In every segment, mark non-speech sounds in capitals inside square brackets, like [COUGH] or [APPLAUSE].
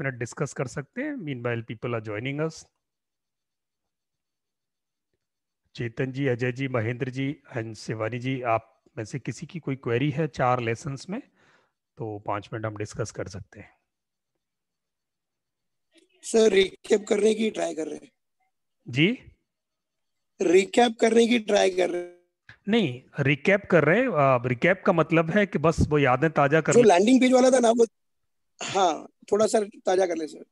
Minute discuss कर सकते हैं meanwhile people are joining us Chetan ji Ajay ji Mahendra ji and Shivani ji आप में से किसी की कोई क्वेरी है चार लेसन में तो पांच मिनट हम डिस्कस कर सकते हैं सर रिकैप करने की ट्राई कर रहे हैं जी रिकैप करने की ट्राई कर रहे हैं नहीं रिकैप कर रहे हैं रिकैप का मतलब है कि बस वो यादें ताजा कर जो लैंडिंग पेज वाला था ना वो हाँ थोड़ा सा ताजा कर ले सर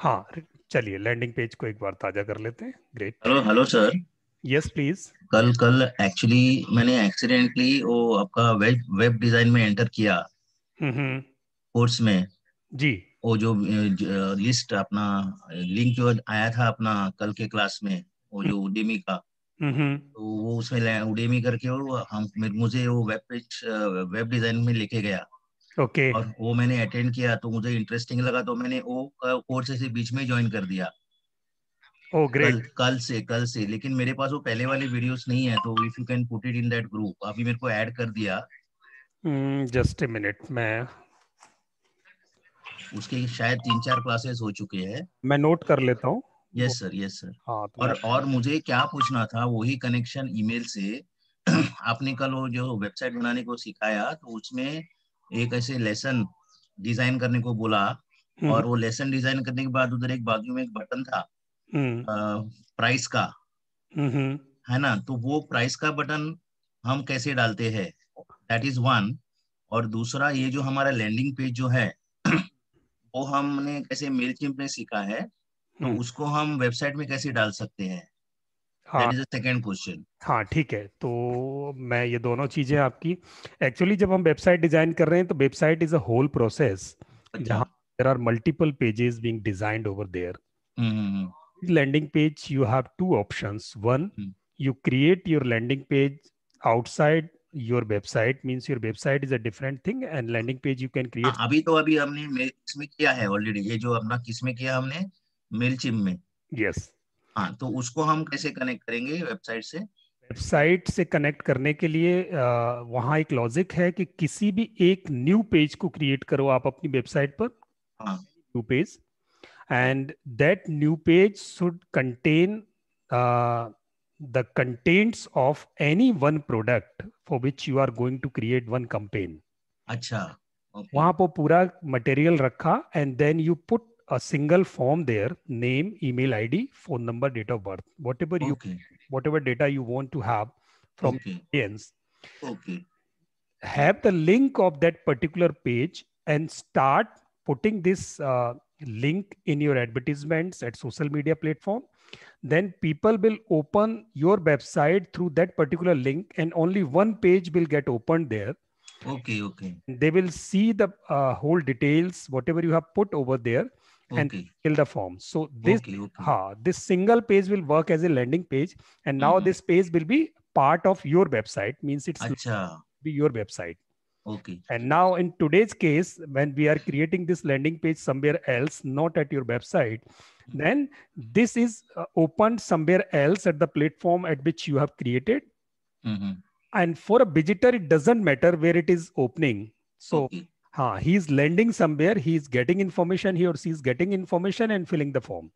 हाँ चलिए लैंडिंग पेज को एक बार ताजा कर लेते हैं great hello hello sir yes please कल कल एक्चुअली मैंने एक्सीडेंटली वो आपका वेब वेब डिजाइन में एंटर किया कोर्स हम्म, हम्म. में जी वो जो लिस्ट अपना लिंक जो आया था अपना कल के क्लास में वो जो उडेमी हम्म. का तो वो उसमें उडेमी करके और हम मुझे वो वेब पेज वेब डिजाइन में लेके गया ओके okay. और वो मैंने अटेंड किया तो मुझे इंटरेस्टिंग लगा तो मैंने वो कोर्स ऐसे बीच में ज्वाइन कर दिया oh, कल, कल से कल से लेकिन मेरे पास वो पहले वाले वीडियोस नहीं है तो if you can put it in that group अभी मेरे को ऐड कर दिया जस्ट ए मिनट मैं उसके शायद तीन चार क्लासेस हो चुके हैं मैं नोट कर लेता हूँ यस सर यस सर और और मुझे क्या पूछना था वही कनेक्शन ईमेल से [CLEARS THROAT] आपने कल वो जो वेबसाइट बनाने को सिखाया तो उसमें एक ऐसे लेसन डिजाइन करने को बोला हम्म। और वो लेसन डिजाइन करने के बाद उधर एक बाजू में एक बटन था प्राइस हम्म। का है ना तो वो प्राइस का बटन हम कैसे डालते हैं दैट इज वन और दूसरा ये जो हमारा लैंडिंग पेज जो है वो हमने कैसे मेल में सीखा है तो हम्म। उसको हम वेबसाइट में कैसे डाल सकते हैं हाँ।, हाँ ठीक हाँ, है तो मैं ये दोनों चीजें आपकी एक्चुअली जब हम वेबसाइट डिजाइन कर रहे हैं तो website is a whole process जहाँ there are multiple pages being designed over there landing page you have two options one you create your landing page outside your website means your website is a different thing and landing page you can create अभी तो अभी हमने इसमें किया है already ये जो अपना किसमें किया हमने मेल चिम में यस yes. हाँ तो उसको हम कैसे कनेक्ट करेंगे वेबसाइट से वेबसाइट से कनेक्ट करने के लिए वहाँ एक लॉजिक है कि किसी भी एक न्यू पेज को क्रिएट करो आप अपनी वेबसाइट पर new page and that new page should contain the contents of any one product for which you are going to create one campaign अच्छा okay. वहां पर पूरा मटेरियल रखा and then you put a single form there name email id phone number date of birth whatever okay. you whatever data you want to have from okay. okay have the link of that particular page and start putting this uh, link in your advertisements at social media platform then people will open your website through that particular link and only one page will get opened there okay okay they will see the uh, whole details whatever you have put over there and fill the form. So this okay, okay. Ha, this single page will work as a landing page, and now mm-hmm. this page will be part of your website. Means it's Achha. be your website. Okay. And now in today's case, when we are creating this landing page somewhere else, not at your website, mm-hmm. then this is uh, opened somewhere else at the platform at which you have created. Mm-hmm. And for a visitor, it doesn't matter where it is opening. So okay हाँ he is landing somewhere he is getting information he और she is getting information and filling the form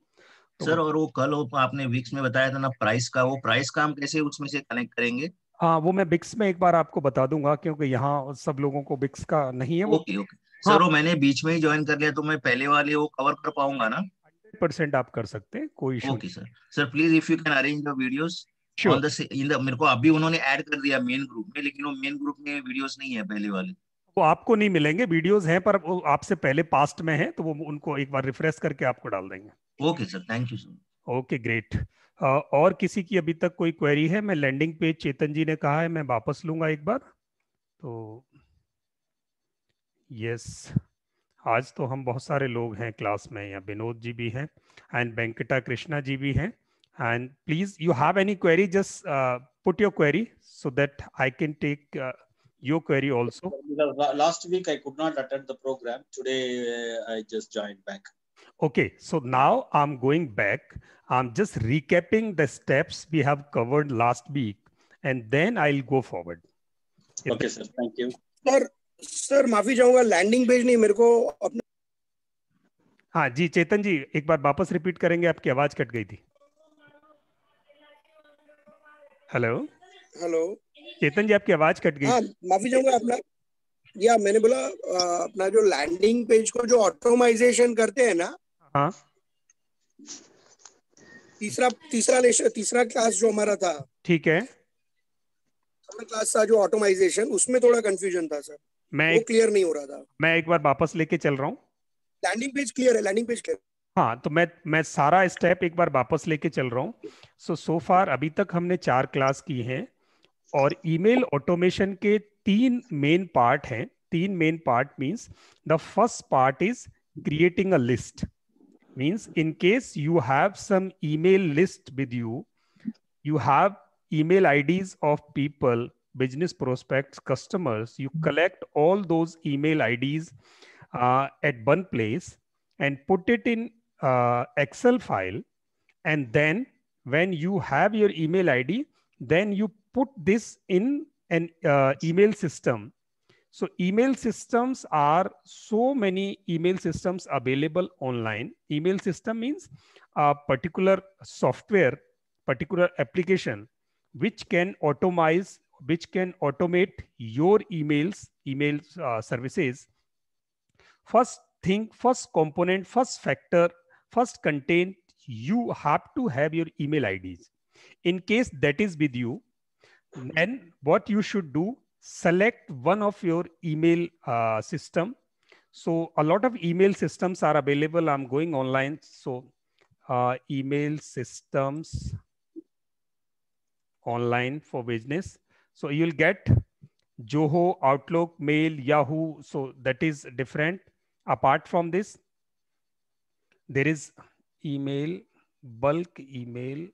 sir और वो कल वो आपने Vicks में बताया था ना प्राइस का वो प्राइस का हम कैसे उसमें से कनेक्ट करेंगे हाँ वो मैं बिक्स में एक बार आपको बता दूंगा क्योंकि यहाँ सब लोगों को बिक्स का नहीं है वो ओके ओके हाँ, सर वो मैंने बीच में ही ज्वाइन कर लिया तो मैं पहले वाले वो कवर कर पाऊंगा ना हंड्रेड परसेंट आप कर सकते हैं कोई issue okay sir sir please if you can arrange your videos in the मेरे को अभी उन्होंने ऐड कर दिया मेन ग्रुप में लेकिन वो मेन ग्रुप में वीडियोज नहीं है पहले वाले वो आपको नहीं मिलेंगे वीडियोस हैं पर वो आपसे पहले पास्ट में हैं तो वो उनको एक बार रिफ्रेश करके आपको डाल देंगे okay sir thank you sir okay great और किसी की अभी तक कोई क्वेरी है मैं लैंडिंग पेज चेतन जी ने कहा है मैं वापस लूंगा एक बार तो यस आज तो हम बहुत सारे लोग हैं क्लास में या विनोद जी भी हैं एंड वेंकटा कृष्णा जी भी हैं and please you have any query just put your query so that I can take your query also? Last week I could not attend the program. Today I just joined back. Okay, so now I'm going back. I'm just recapping the steps we have covered last week and then I'll go forward. okay okay, sir. Thank you. Sir, sir, माफी चाहूंगा landing page नहीं मेरे को अपने हाँ जी चेतन जी एक बार वापस repeat करेंगे आपकी आवाज कट गई थी हेलो हेलो चेतन जी आपकी आवाज कट गई हाँ, माफी चाहूंगा अपना या मैंने बोला अपना जो लैंडिंग पेज को जो ऑटोमाइजेशन करते हैं ना हाँ तीसरा तीसरा लेशन तीसरा क्लास जो हमारा था ठीक है क्लास था जो ऑटोमाइजेशन उसमें थोड़ा कंफ्यूजन था सर मैं वो क्लियर नहीं हो रहा था मैं एक बार वापस लेके चल रहा हूँ लैंडिंग पेज क्लियर है लैंडिंग पेज क्लियर हाँ तो मैं मैं सारा स्टेप एक बार वापस लेके चल रहा हूँ सो सो फार अभी तक हमने चार क्लास की हैं और ईमेल ऑटोमेशन के तीन मेन पार्ट हैं तीन main part means the first part is creating a list means in case you have some email list with you you have email IDs of people business prospects customers you collect all those email IDs at one place and put it in excel file and then when you have your email ID then you put this in an uh, email system. So email systems are so many email systems available online. Email system means a particular software, particular application, which can automize, which can automate your emails, email uh, services. First thing, first component, first factor, first content, you have to have your email IDs. In case that is with you, then what you should do, select one of your email uh, system. So a lot of email systems are available. I'm going online. So uh, email systems online for business. So you'll get Joho, Outlook, Mail, Yahoo. So that is different. Apart from this, there is email, bulk email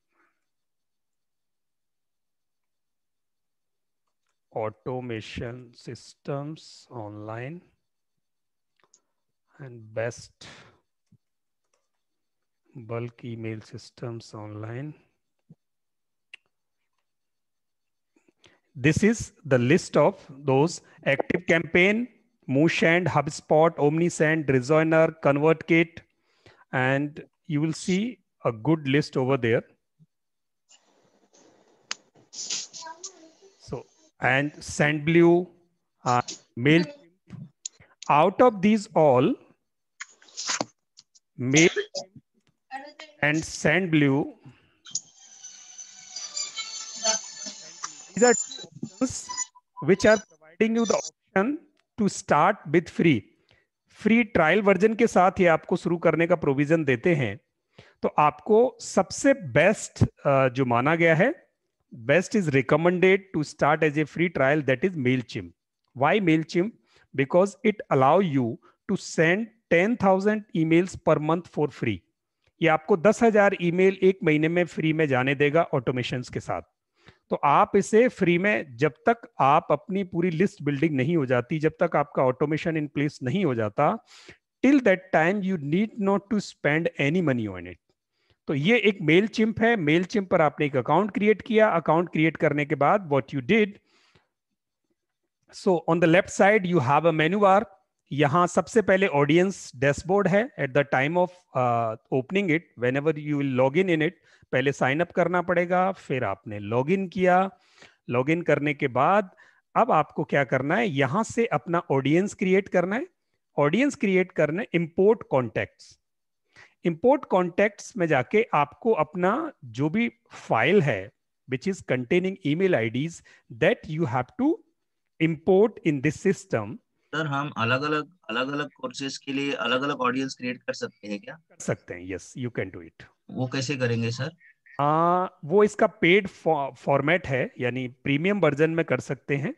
automation systems online and best bulk email systems online. This is the list of those active campaign, Mooshand, HubSpot, OmniSend, Rejoiner, ConvertKit, and you will see a good list over there. and sand blue uh, male Out of these all, male and sand blue these are options which are providing you the option to start with free. Free trial version के साथ ये आपको शुरू करने का provision देते हैं तो आपको सबसे बेस्ट जो माना गया है best is recommended to start as a free trial that is MailChimp. Why MailChimp? Because it allow you to send 10,000 emails per month for free. ये आपको 10,000 ईमेल एक महीने में फ्री में जाने देगा ऑटोमेशन के साथ तो आप इसे फ्री में जब तक आप अपनी पूरी लिस्ट बिल्डिंग नहीं हो जाती जब तक आपका ऑटोमेशन इन प्लेस नहीं हो जाता till that time you need not to spend any money on it तो ये एक मेल चिम्प है मेल चिम्प पर आपने एक अकाउंट क्रिएट किया अकाउंट क्रिएट करने के बाद what you did so on the left side you have a menu bar सबसे पहले ऑडियंस डैशबोर्ड है at the time of opening it whenever you will log in in it पहले sign up करना पड़ेगा फिर आपने log in किया log in करने के बाद अब आपको क्या करना है यहां से अपना ऑडियंस क्रिएट करना है ऑडियंस क्रिएट करना है इम्पोर्ट कॉन्टेक्ट्स इंपोर्ट कॉन्टेक्ट में जाके आपको अपना जो भी फाइल है which is containing email IDs that you have to import in this system sir हम अलग अलग अलग अलग कोर्सेज के लिए अलग अलग ऑडियंस क्रिएट कर सकते हैं क्या कर सकते हैं yes you can do it वो कैसे करेंगे सर आ, वो इसका पेड फॉर्मेट है यानी प्रीमियम वर्जन में कर सकते हैं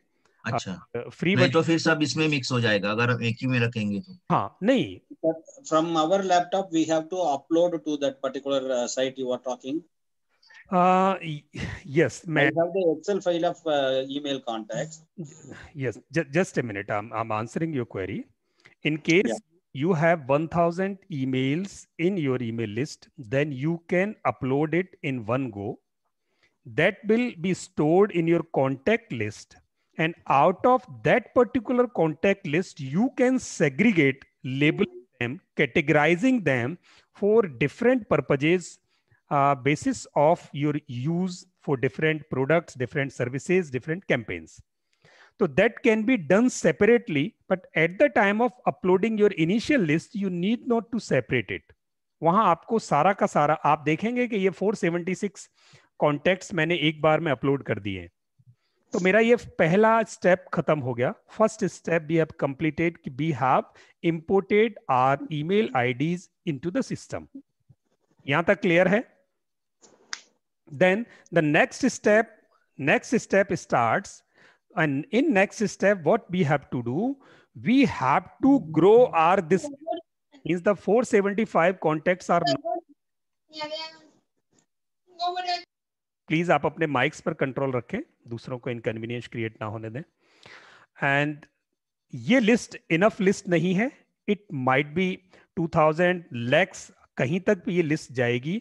हाँ, अच्छा फ्री नहीं तो फिर तो सब इसमें मिक्स हो जाएगा अगर एक ही में रखेंगे तो हाँ नहीं from our laptop we have to upload to that particular site you are talking yes मैं have the excel file of email contacts yes just a minute I am answering your query in case you have 1000 emails in your email list then you can upload it in one go that will be stored in your contact list And out of that particular contact list, you can segregate, label them, categorizing them for different purposes, uh, basis of your use for different products, different services, different campaigns. So that can be done separately, but at the time of uploading your initial list, you need not to separate it. वहां आपको सारा का सारा आप देखेंगे कि ये 476 contacts मैंने एक बार में अपलोड कर दिए हैं तो मेरा ये पहला स्टेप खत्म हो गया first step we have completed कि we have imported our email IDs into the system यहां तक क्लियर है then the next step next step starts and in next step what we have to do we have to grow our this means the 475 contacts are please आप अपने mics पर control रखें दूसरों को inconvenience create ना होने दें and ये लिस्ट इनफ लिस्ट नहीं है it might be 2000 thousand lakhs कहीं तक भी ये लिस्ट जाएगी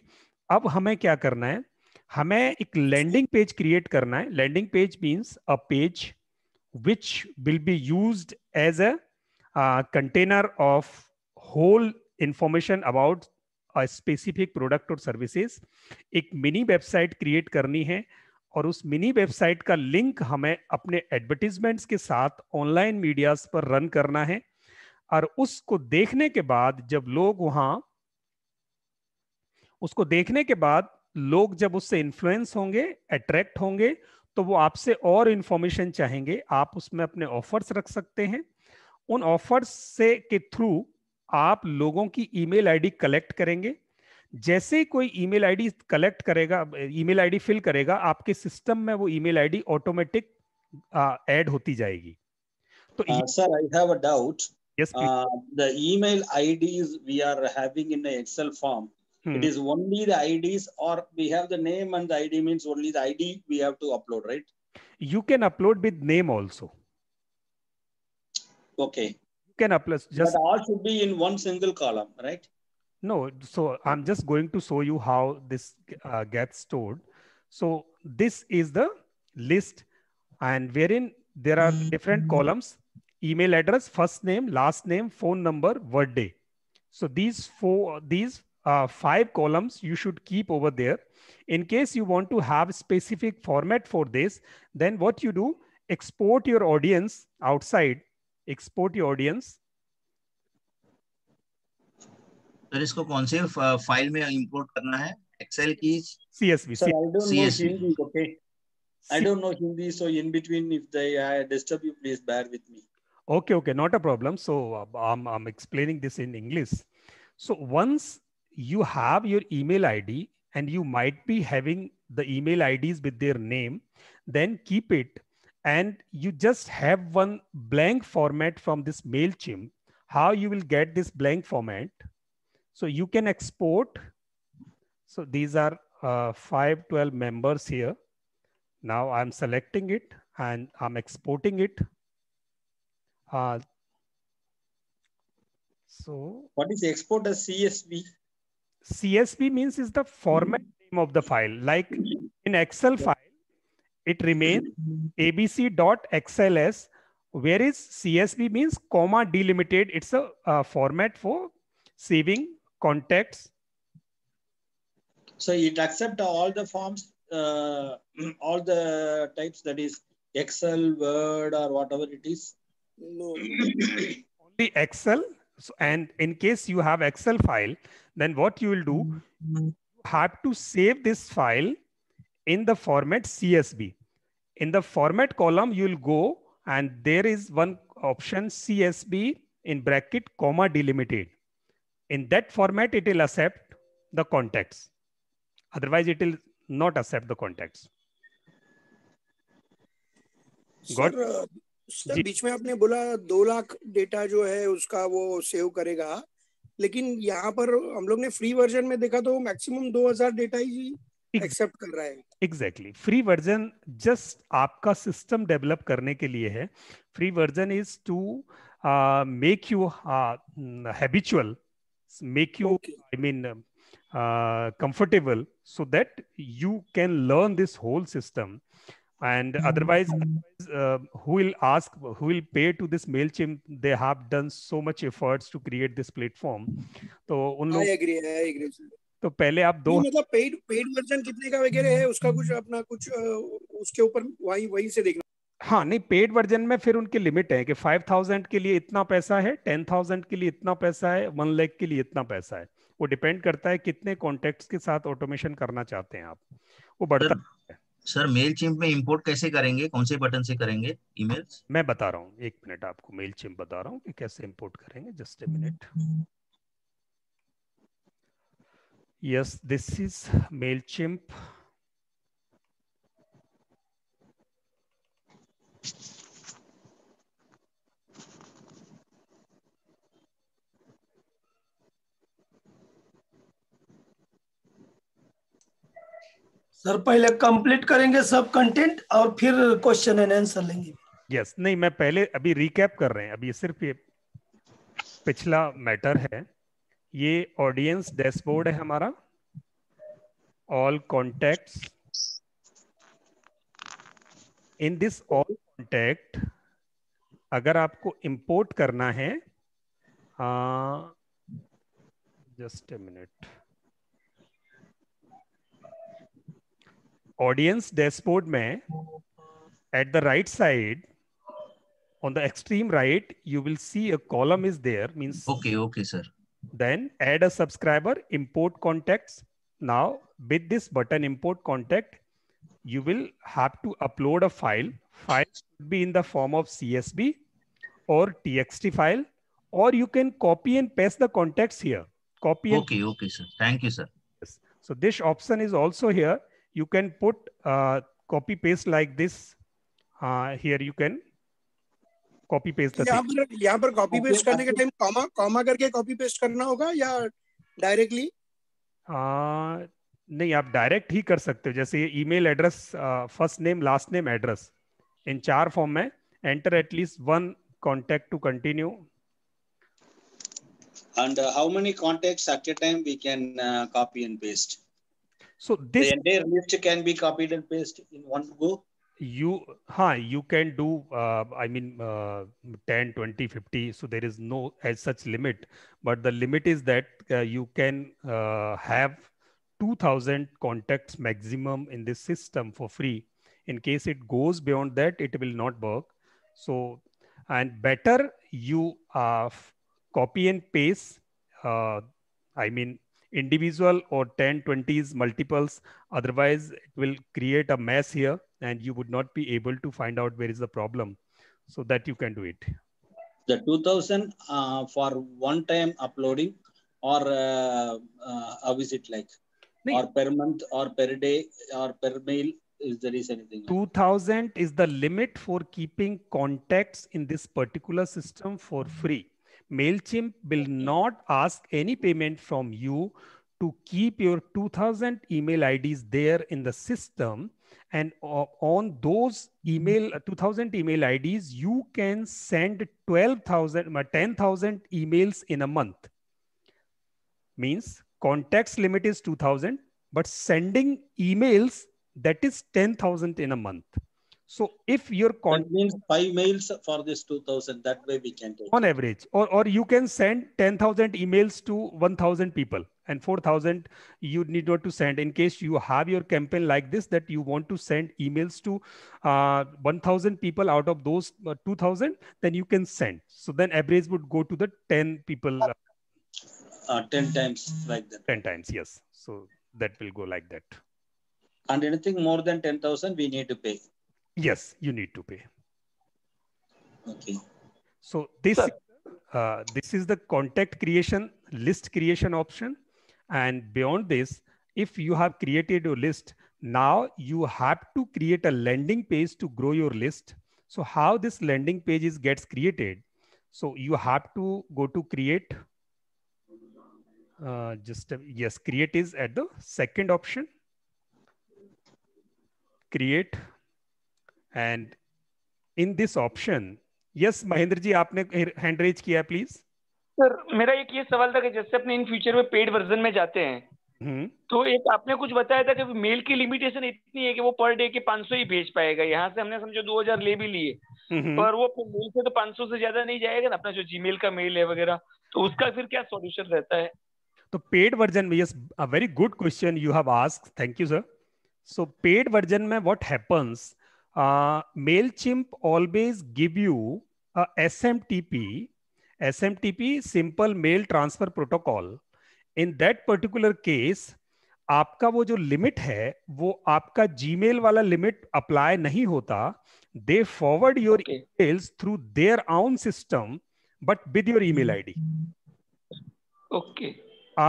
अब हमें क्या करना है हमें एक लैंडिंग पेज क्रिएट करना है landing page means a page which will be use as a container of whole information about specific product और सर्विसेज एक मिनी वेबसाइट क्रिएट करनी है और उस मिनी वेबसाइट का लिंक हमें अपने एडवर्टीजमेंट्स के साथ ऑनलाइन मीडियाज पर रन करना है और उसको देखने के बाद जब लोग वहां उसको देखने के बाद लोग जब उससे इन्फ्लुएंस होंगे अट्रैक्ट होंगे तो वो आपसे और इन्फॉर्मेशन चाहेंगे आप उसमें अपने ऑफर्स रख सकते हैं उन ऑफर्स से के थ्रू आप लोगों की ईमेल आईडी कलेक्ट करेंगे जैसे ही कोई ईमेल आईडी कलेक्ट करेगा ईमेल आईडी फिल करेगा आपके सिस्टम में वो ईमेल आईडी ऑटोमेटिक ऐड होती जाएगी तो sir I have a doubt yes uh, the email ids we are having in the excel form hmm. it is only the ids or we have the name and the id means only the id we have to upload right you can upload with name also okay you can upload just but all should be in one single column right No, so I'm just going to show you how this uh, gets stored. So this is the list and wherein there are different mm-hmm. columns, email address, first name, last name, phone number, word day. So these four, these uh, five columns you should keep over there. In case you want to have specific format for this, then what you do, export your audience outside, export your audience तो इसको कौन से file में import करना है excel की C S V C S V don't know Hindi so in between if they disturb you please bear with me okay okay not a problem so I am I am explaining this in English so once you have your email ID and you might be having the email IDs with their name then keep it and you just have one blank format from this mailchimp how you will get this blank format So you can export. So these are uh, 5, 12 members here. Now I'm selecting it and I'm exporting it. Uh, so what is export as CSV? CSV means is the format name of the file. Like in Excel file, it remains abc.xls, whereas CSV means comma delimited. It's a, a uh, format for saving contacts? So it accept all the forms, uh, [CLEARS THROAT] all the types that is Excel, Word or whatever it is? No. Only Excel. So, and in case you have Excel file, then what you will do, mm-hmm. you have to save this file in the format CSV. In the format column, you will go and there is one option CSV in bracket comma delimited. in that format, it will accept the contacts. Otherwise, it will not accept the contacts. Got? Uh, sir, sir बीच में आपने बोला दो lakh data जो है उसका वो save करेगा लेकिन यहाँ पर हम लोग ने फ्री वर्जन में देखा तो मैक्सिमम 2000 डेटा ही एक्सेप्ट कर रहा है एग्जैक्टली फ्री वर्जन जस्ट आपका सिस्टम डेवलप करने के लिए है free version is to make you habitual make you okay. i mean uh, comfortable so that you can learn this whole system and mm-hmm. otherwise, uh, who will ask who will pay to this mailchimp they have done so much efforts to create this platform so un log... i agree, I agree, sir. तो पहले आप दो मतलब paid paid version कितने का वगैरह है उसका कुछ अपना कुछ उसके ऊपर वही वही से देखना हाँ नहीं पेड वर्जन में फिर उनकी लिमिट है कि फाइव थाउजेंड के लिए इतना पैसा है टेन थाउजेंड के लिए इतना पैसा है वन लैख के लिए इतना पैसा है वो डिपेंड करता है कितने कॉन्टेक्ट के साथ ऑटोमेशन करना चाहते हैं आप वो बढ़ता है सर मेल चिम्प में इंपोर्ट कैसे करेंगे कौन से बटन से करेंगे ईमेल्स मैं बता रहा हूँ एक मिनट आपको मेल चिम्प बता रहा हूँ कि कैसे इंपोर्ट करेंगे just a minute yes this is Mailchimp sir पहले कंप्लीट करेंगे सब कंटेंट और फिर क्वेश्चन एंड आंसर लेंगे यस yes, नहीं मैं पहले अभी रिकैप कर रहे हैं अभी सिर्फ ये पिछला मैटर है ये ऑडियंस डैशबोर्ड है हमारा all contact in this all contact अगर आपको इंपोर्ट करना है just a minute audience dashboard में at the right side on the extreme right you will see a column is there means okay okay sir then add a subscriber import contact now with this button import contact you will have to upload a file file should be in the form of CSV or TXT file, or you can copy and paste the contacts here. Copy. Okay, and... okay, sir. Thank you, sir. Yes. So this option is also here. You can put uh, copy paste like this. Uh, here you can copy paste copy paste यहाँ पर यहाँ पर copy paste करने के time comma comma करके copy paste करना होगा या uh नहीं आप डायरेक्ट ही कर सकते हो जैसे email address first name last name address In char form enter at least one contact to continue. and uh, how many contacts at a time we can uh, copy and paste so this the entire list can be copied and pasted in one go you huh you can do uh, i mean uh, 10 20 50 so there is no as such limit but the limit is that uh, you can uh, have 2000 contacts maximum in this system for free in case it goes beyond that it will not work so and better you uh, copy and paste uh, i mean individual or 10 20s multiples otherwise it will create a mess here and you would not be able to find out where is the problem so that you can do it the 2000 uh, for one time uploading or uh, uh, how is it like no. or per month or per day or per mail if there is anything. 2000 is the limit for keeping contacts in this particular system for free. MailChimp will not ask any payment from you to keep your 2000 email IDs there in the system. And on those email 2000 email IDs, you can send 12,000, uh, 10,000 emails in a month. Means contacts limit is 2000, but sending emails that is 10,000 in a month. So if your content means five mails for this 2000, that way we can take on it. average, or, or you can send 10,000 emails to 1,000 people and 4,000 you need not to send in case you have your campaign like this, that you want to send emails to uh, 1,000 people out of those uh, 2,000, then you can send. So then average would go to the 10 people. Uh, uh 10 times like that. 10 times. Yes. So that will go like that and anything more than 10000 we need to pay yes you need to pay okay so this uh, this is the contact creation list creation option and beyond this if you have created your list now you have to create a landing page to grow your list so how this landing page is gets created so you have to go to create uh, just uh, yes create is at the second option create and in this option yes mahendra ji aapne hand raise kiya please sir मेरा एक ये सवाल था कि जैसे अपने in future में paid version में जाते हैं हम्म। तो एक आपने कुछ बताया था कि मेल की लिमिटेशन इतनी है कि वो पर डे के 500 ही भेज पाएगा यहाँ से हमने समझो 2000 ले भी लिए हम्म। पर वो मेल से तो 500 से ज्यादा नहीं जाएगा ना अपना जो जीमेल का मेल है वगैरह तो उसका फिर क्या सोल्यूशन रहता है तो पेड वर्जन में yes very good question you have ask thank you sir so paid version में what happens Mailchimp always give you S M T P S M T P simple mail transfer protocol in that particular case आपका वो जो limit है वो आपका Gmail वाला limit apply नहीं होता they forward your emails through their own system but with your email I D okay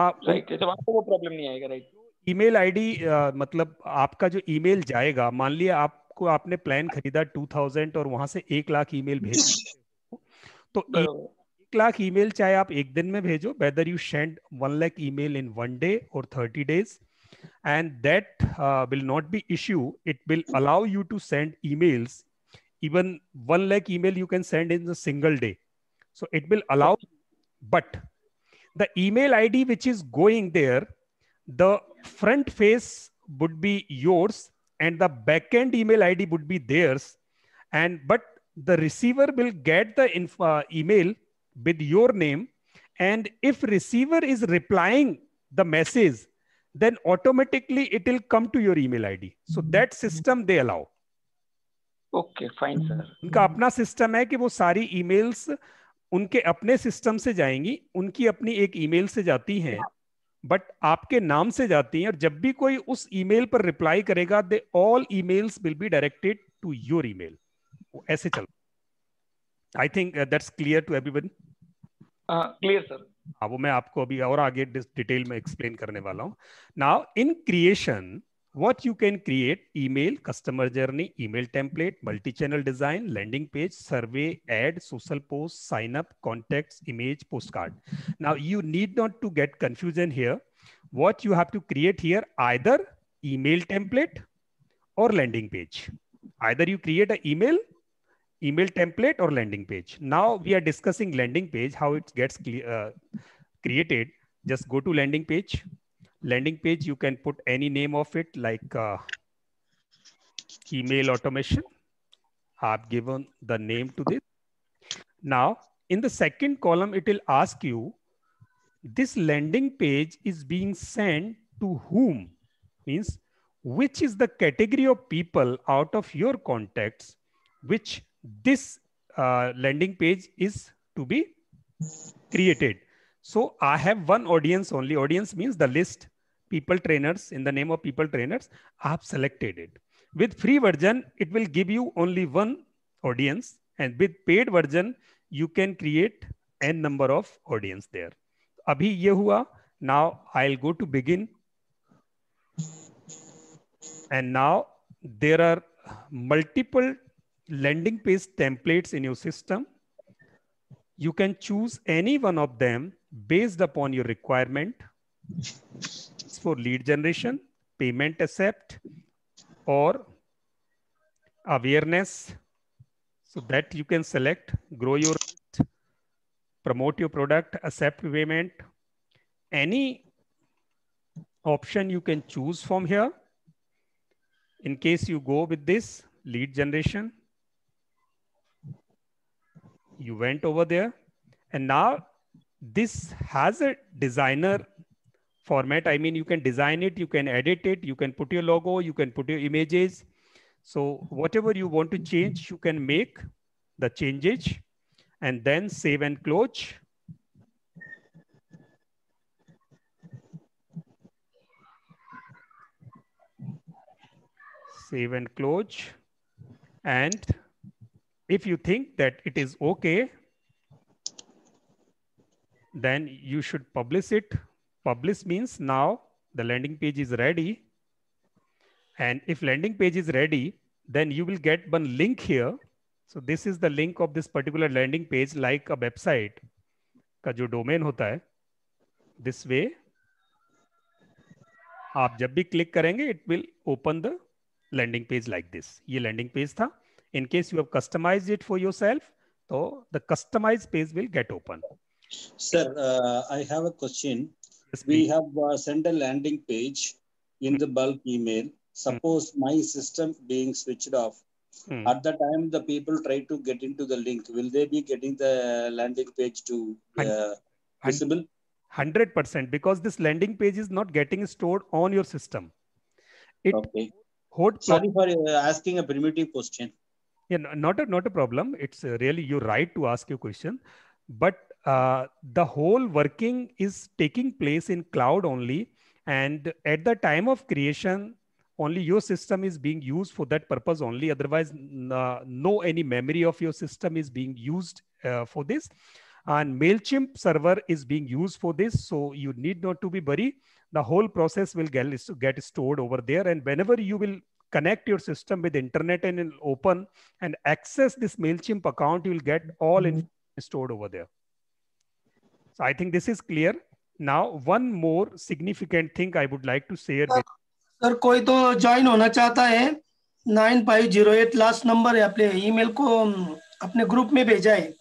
आप राइट तो आपको वो प्रॉब्लम नहीं आएगा राइट ईमेल आईडी मतलब आपका जो ईमेल जाएगा मान लिया आपको आपने प्लान खरीदा टू थाउजेंड और वहां से एक लाख ईमेल भेज [LAUGHS] तो, तो एक लाख ईमेल चाहे आप एक दिन में भेजो whether you send one lakh email in one day और thirty days and that will not be issue it will allow you to send emails even 1 lakh email you can send in single day so it will allow but the email email डी which is going there the front face would be yours and the back end email id would be theirs and but the receiver will get the inf- uh, email with your name and if receiver is replying the message then automatically it will come to your email id so that system they allow okay fine sir उनका अपना system है कि वो सारी emails उनके अपने system से जाएंगी उनकी अपनी एक ईमेल से जाती हैं बट आपके नाम से जाती हैं और जब भी कोई उस ईमेल पर रिप्लाई करेगा they all emails will be directed to your email ऐसे चल I think that's clear to everyone clear sir हाँ वो मैं आपको अभी और आगे डिटेल में एक्सप्लेन करने वाला हूँ now in creation what you can create email customer journey email template multi-channel design landing page survey ad social post sign up contacts image postcard now you need not to get confusion here what you have to create here either email template or landing page either you create an email email template or landing page now we are discussing landing page how it gets uh, created just go to landing page landing page, you can put any name of it like uh, email automation. I've given the name to this. Now, in the second column, it will ask you, this landing page is being sent to whom? Means, which is the category of people out of your contacts, which this uh, landing page is to be created. So I have one audience only. Audience means the list people trainers in the name of people trainers i have selected it with free version it will give you only one audience and with paid version you can create n number of audience there abhi ye hua now i'll go to begin and now there are multiple landing page templates in your system you can choose any one of them based upon your requirement for lead generation, payment accept, or awareness. So that you can select, grow your, promote your product, accept payment. Any option you can choose from here. In case you go with this lead generation, you went over there and now this has a designer format. I mean, you can design it, you can edit it, you can put your logo, you can put your images. So whatever you want to change, you can make the changes and then save and close. Save and close. And if you think that it is okay, then you should publish it Publish means now the landing page is ready. And if landing page is ready, then you will get one link here. So this is the link of this particular landing page like a website ka jo domain hota hai This way aap आप जब भी click करेंगे it will open the landing page like this ये landing page था in case you have customized it for yourself तो the customized page will get open sir I have a question yes, we have uh, sent a landing page in the bulk email. Suppose hmm. my system being switched off. Hmm. At the time the people try to get into the link, will they be getting the landing page to uh, visible? 100% because this landing page is not getting stored on your system. It okay. Sorry for uh, asking a primitive question yeah not a not a problem it's uh, really your right to ask your question but uh, the whole working is taking place in cloud only. And at the time of creation, only your system is being used for that purpose only. Otherwise, uh, no any memory of your system is being used uh, for this. And MailChimp server is being used for this. So you need not to be worried. The whole process will get, get stored over there. And whenever you will connect your system with internet and open and access this MailChimp account, you will get all mm -hmm. in stored over there. So I think this is clear. Now, one more significant thing I would like to share. Sir, sir koi to join hona chahta hai 9508 last number है अपने email ko apne group mein bheja hai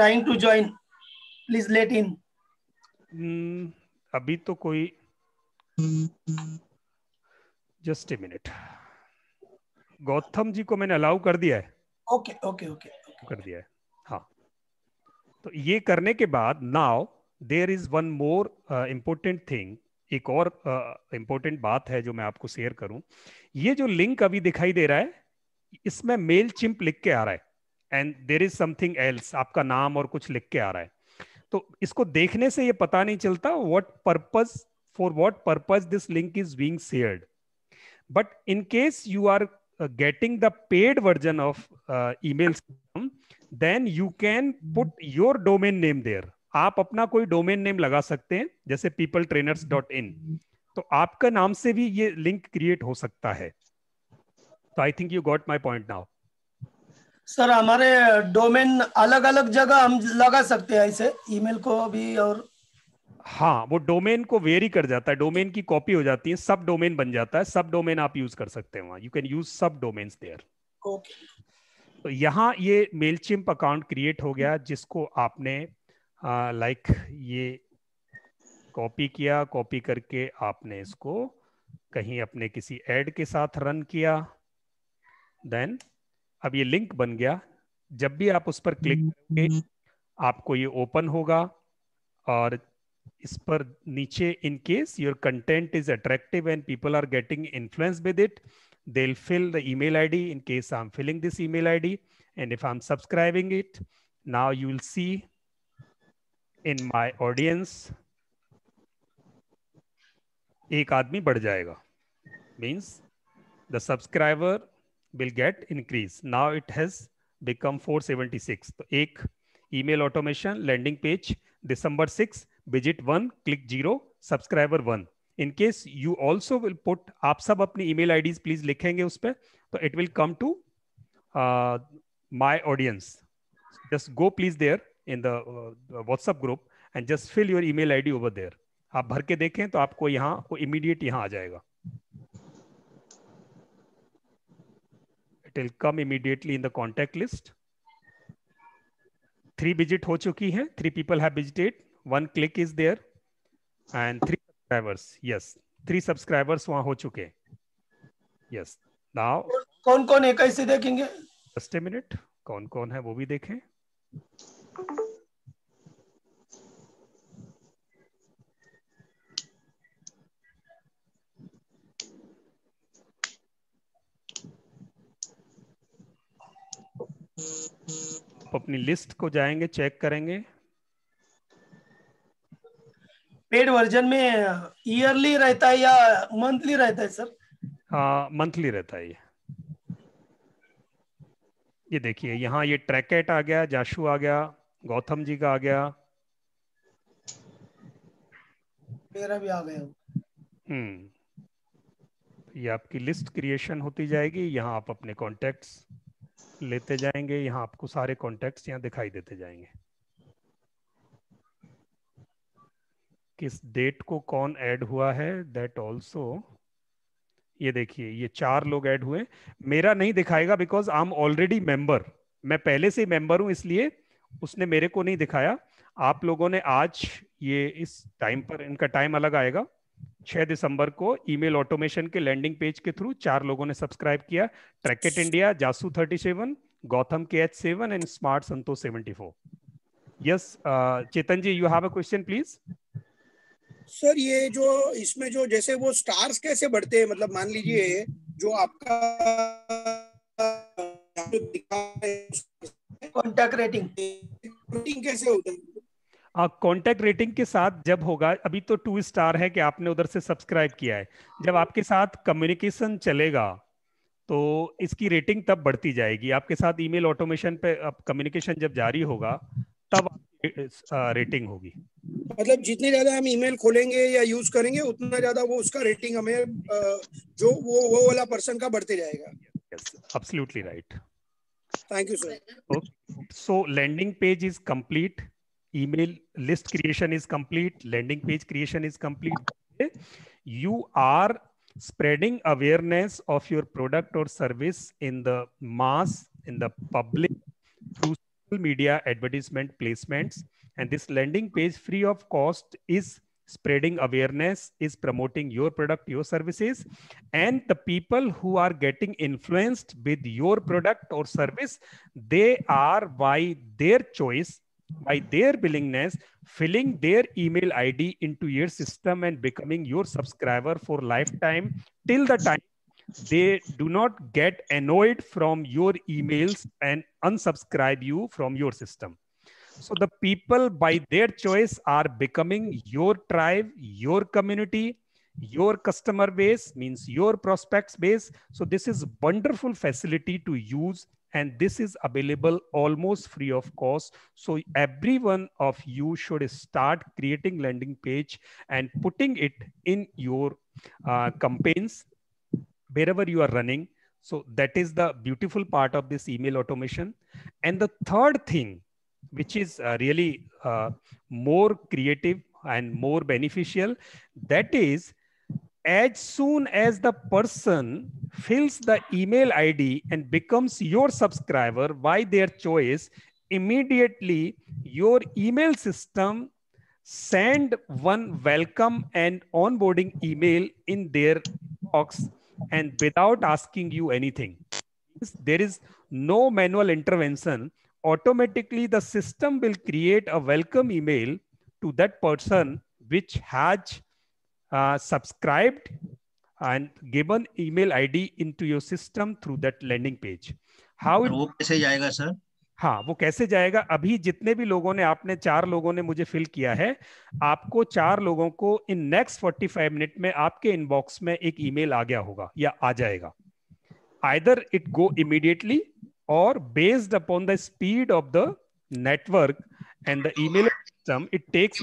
trying to join please let in. Hmm, अभी तो कोई just a minute Gautam ji को मैंने allow कर दिया है ओके ओके ओके कर दिया है हाँ तो ये करने के बाद now there is one more important thing एक और इम्पोर्टेंट uh, बात है जो मैं आपको शेयर करूं ये जो लिंक अभी दिखाई दे रहा है इसमें मेल चिंप लिख के आ रहा है and there is something else आपका नाम और कुछ लिख के आ रहा है तो इसको देखने से ये पता नहीं चलता what purpose for what purpose this link is being shared but in case you are getting the paid version of email then you can can your domain name there आप अपना कोई डोमेन नेम लगा सकते हैं जैसे people trainers dot इन तो आपका नाम से भी ये लिंक क्रिएट हो सकता है तो I think you got my point now sir हमारे डोमेन अलग अलग जगह हम लगा सकते हैं ऐसे ईमेल को भी और हाँ वो डोमेन को वेरी कर जाता है डोमेन की कॉपी हो जाती है सब डोमेन बन जाता है सब डोमेन आप यूज कर सकते हैं वहां you can use sub domain there okay तो यहाँ ये मेलचिम्प अकाउंट क्रिएट हो गया जिसको आपने लाइक like ये कॉपी किया कॉपी करके आपने इसको कहीं अपने किसी एड के साथ रन किया देन अब ये लिंक बन गया जब भी आप उस पर क्लिक करेंगे हम्म। आपको ये ओपन होगा और इस पर नीचे in case your content is attractive and people are getting influence with it they fill the email ID in case I am filling this email ID and if I am subscribing it now you will see in my audience एक आदमी बढ़ जाएगा means the subscriber will get increase now it has become 476 तो एक email automation landing page दिसंबर 6 visit 1 click 0 subscriber 1 in case you also will put आप सब अपनी ईमेल आईडीज प्लीज लिखेंगे उस पर तो it will come to my audience just go please there in the WhatsApp group and just fill your email ID over there आप भर के देखें तो आपको यहाँ वो इमीडिएट यहाँ आ जाएगा it will come immediately in the contact list three visit हो चुकी है three people have visited one click is there and three subscribers yes three subscribers वहां हो चुके हैं यस नाउ कौन कौन एक ऐसे देखेंगे जस्ट ए मिनट कौन कौन है वो भी देखें अपनी लिस्ट को जाएंगे चेक करेंगे पेड वर्जन में ईयरली रहता है या मंथली रहता है सर हाँ मंथली रहता है ये ये देखिए यहाँ ये ट्रैकेट आ गया जाशू आ गया गौतम जी का आ गया मेरा भी आ गया हम्म तो ये आपकी लिस्ट क्रिएशन होती जाएगी यहाँ आप अपने कॉन्टेक्ट लेते जाएंगे यहाँ आपको सारे कॉन्टेक्ट यहाँ दिखाई देते जाएंगे किस डेट को कौन ऐड हुआ है दैट ऑल्सो ये देखिए ये चार लोग ऐड हुए मेरा नहीं दिखाएगा because I am already member मैं पहले से मेंबर हूं इसलिए उसने मेरे को नहीं दिखाया आप लोगों ने आज ये इस टाइम पर इनका टाइम अलग आएगा 6 दिसंबर को ईमेल ऑटोमेशन के लैंडिंग पेज के थ्रू चार लोगों ने सब्सक्राइब किया ट्रैकेट India जासू 37 Gautam K H seven and smart Santosh seventy four yes Chetan ji you have a question please sir ये जो इसमें जो जैसे वो स्टार्स कैसे बढ़ते हैं मतलब मान लीजिए जो आपका कॉन्टैक्ट रेटिंग रेटिंग कैसे होता है कॉन्टैक्ट रेटिंग के साथ जब होगा अभी तो टू स्टार है कि आपने उधर से सब्सक्राइब किया है जब आपके साथ कम्युनिकेशन चलेगा तो इसकी रेटिंग तब बढ़ती जाएगी आपके साथ ईमेल ऑटोमेशन पे अब कम्युनिकेशन जब जारी होगा तब रेटिंग होगी मतलब जितने ज्यादा हम ईमेल खोलेंगे या यूज करेंगे उतना ज्यादा वो उसका रेटिंग हमें जो वो वो वाला पर्सन का बढ़ते जाएगा Yes, absolutely right. Thank you, sir. Okay. So landing page is complete. Email list creation is complete. Landing page creation is complete. You are spreading awareness of your product or service in the mass, in the public, through social media advertisement placements. And this landing page free of cost is spreading awareness is promoting your product your services and the people who are getting influenced with your product or service they are by their choice by their willingness filling their email id into your system and becoming your subscriber for lifetime till the time they do not get annoyed from your emails and unsubscribe you from your system so the people by their choice are becoming your tribe, your community, your customer base means your prospects base. So this is wonderful facility to use and this is available almost free of cost. So every one of you should start creating landing page and putting it in your uh, campaigns wherever you are running. So that is the beautiful part of this email automation. And the third thing which is uh, really uh, more creative and more beneficial. That is, as soon as the person fills the email ID and becomes your subscriber by their choice, immediately your email system send one welcome and onboarding email in their box and without asking you anything. There is no manual intervention automatically the system will create a welcome email to that person which has uh, subscribed and given email id into your system through that landing page how it, वो कैसे जाएगा sir हाँ वो कैसे जाएगा अभी जितने भी लोगों ने आपने चार लोगों ने मुझे फिल किया है आपको चार लोगों को in next forty five minute में आपके इनबॉक्स में एक ईमेल आ गया होगा या आ जाएगा either it go immediately or based upon the speed of the network and the email system, it takes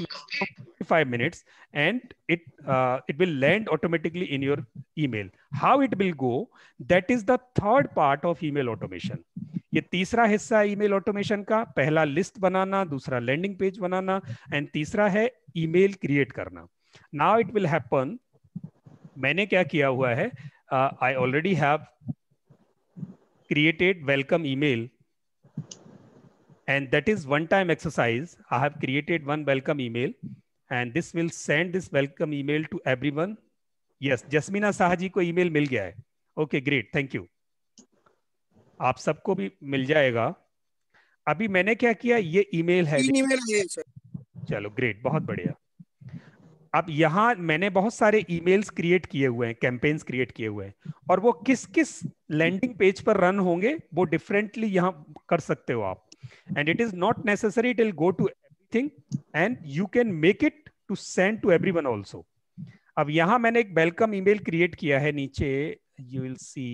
5 minutes and it uh, it will land automatically in your email. How it will go? That is the third part of email automation. ये तीसरा हिस्सा है email automation का पहला list बनाना दूसरा landing page banana and तीसरा है email create करना नाउ इट विल हैपन मैंने क्या किया हुआ है I already have created welcome email and that is one time exercise. I have created one welcome email and this will send this welcome email to everyone. Yes, Jasmina Sahaji ko email mil gaya hai Okay, great. Thank you. aap sabko bhi mil jayega abhi maine kya kiya ye email hai email hai sir chalo great bahut badhiya अब यहाँ मैंने बहुत सारे emails create किए हुए हैं campaigns create किए हुए हैं और वो किस किस लैंडिंग पेज पर रन होंगे वो डिफरेंटली यहाँ कर सकते हो आप and it is not necessary it will go to everything and you can make it to send to every one also अब यहाँ मैंने एक वेलकम ईमेल क्रिएट किया है नीचे यू विल सी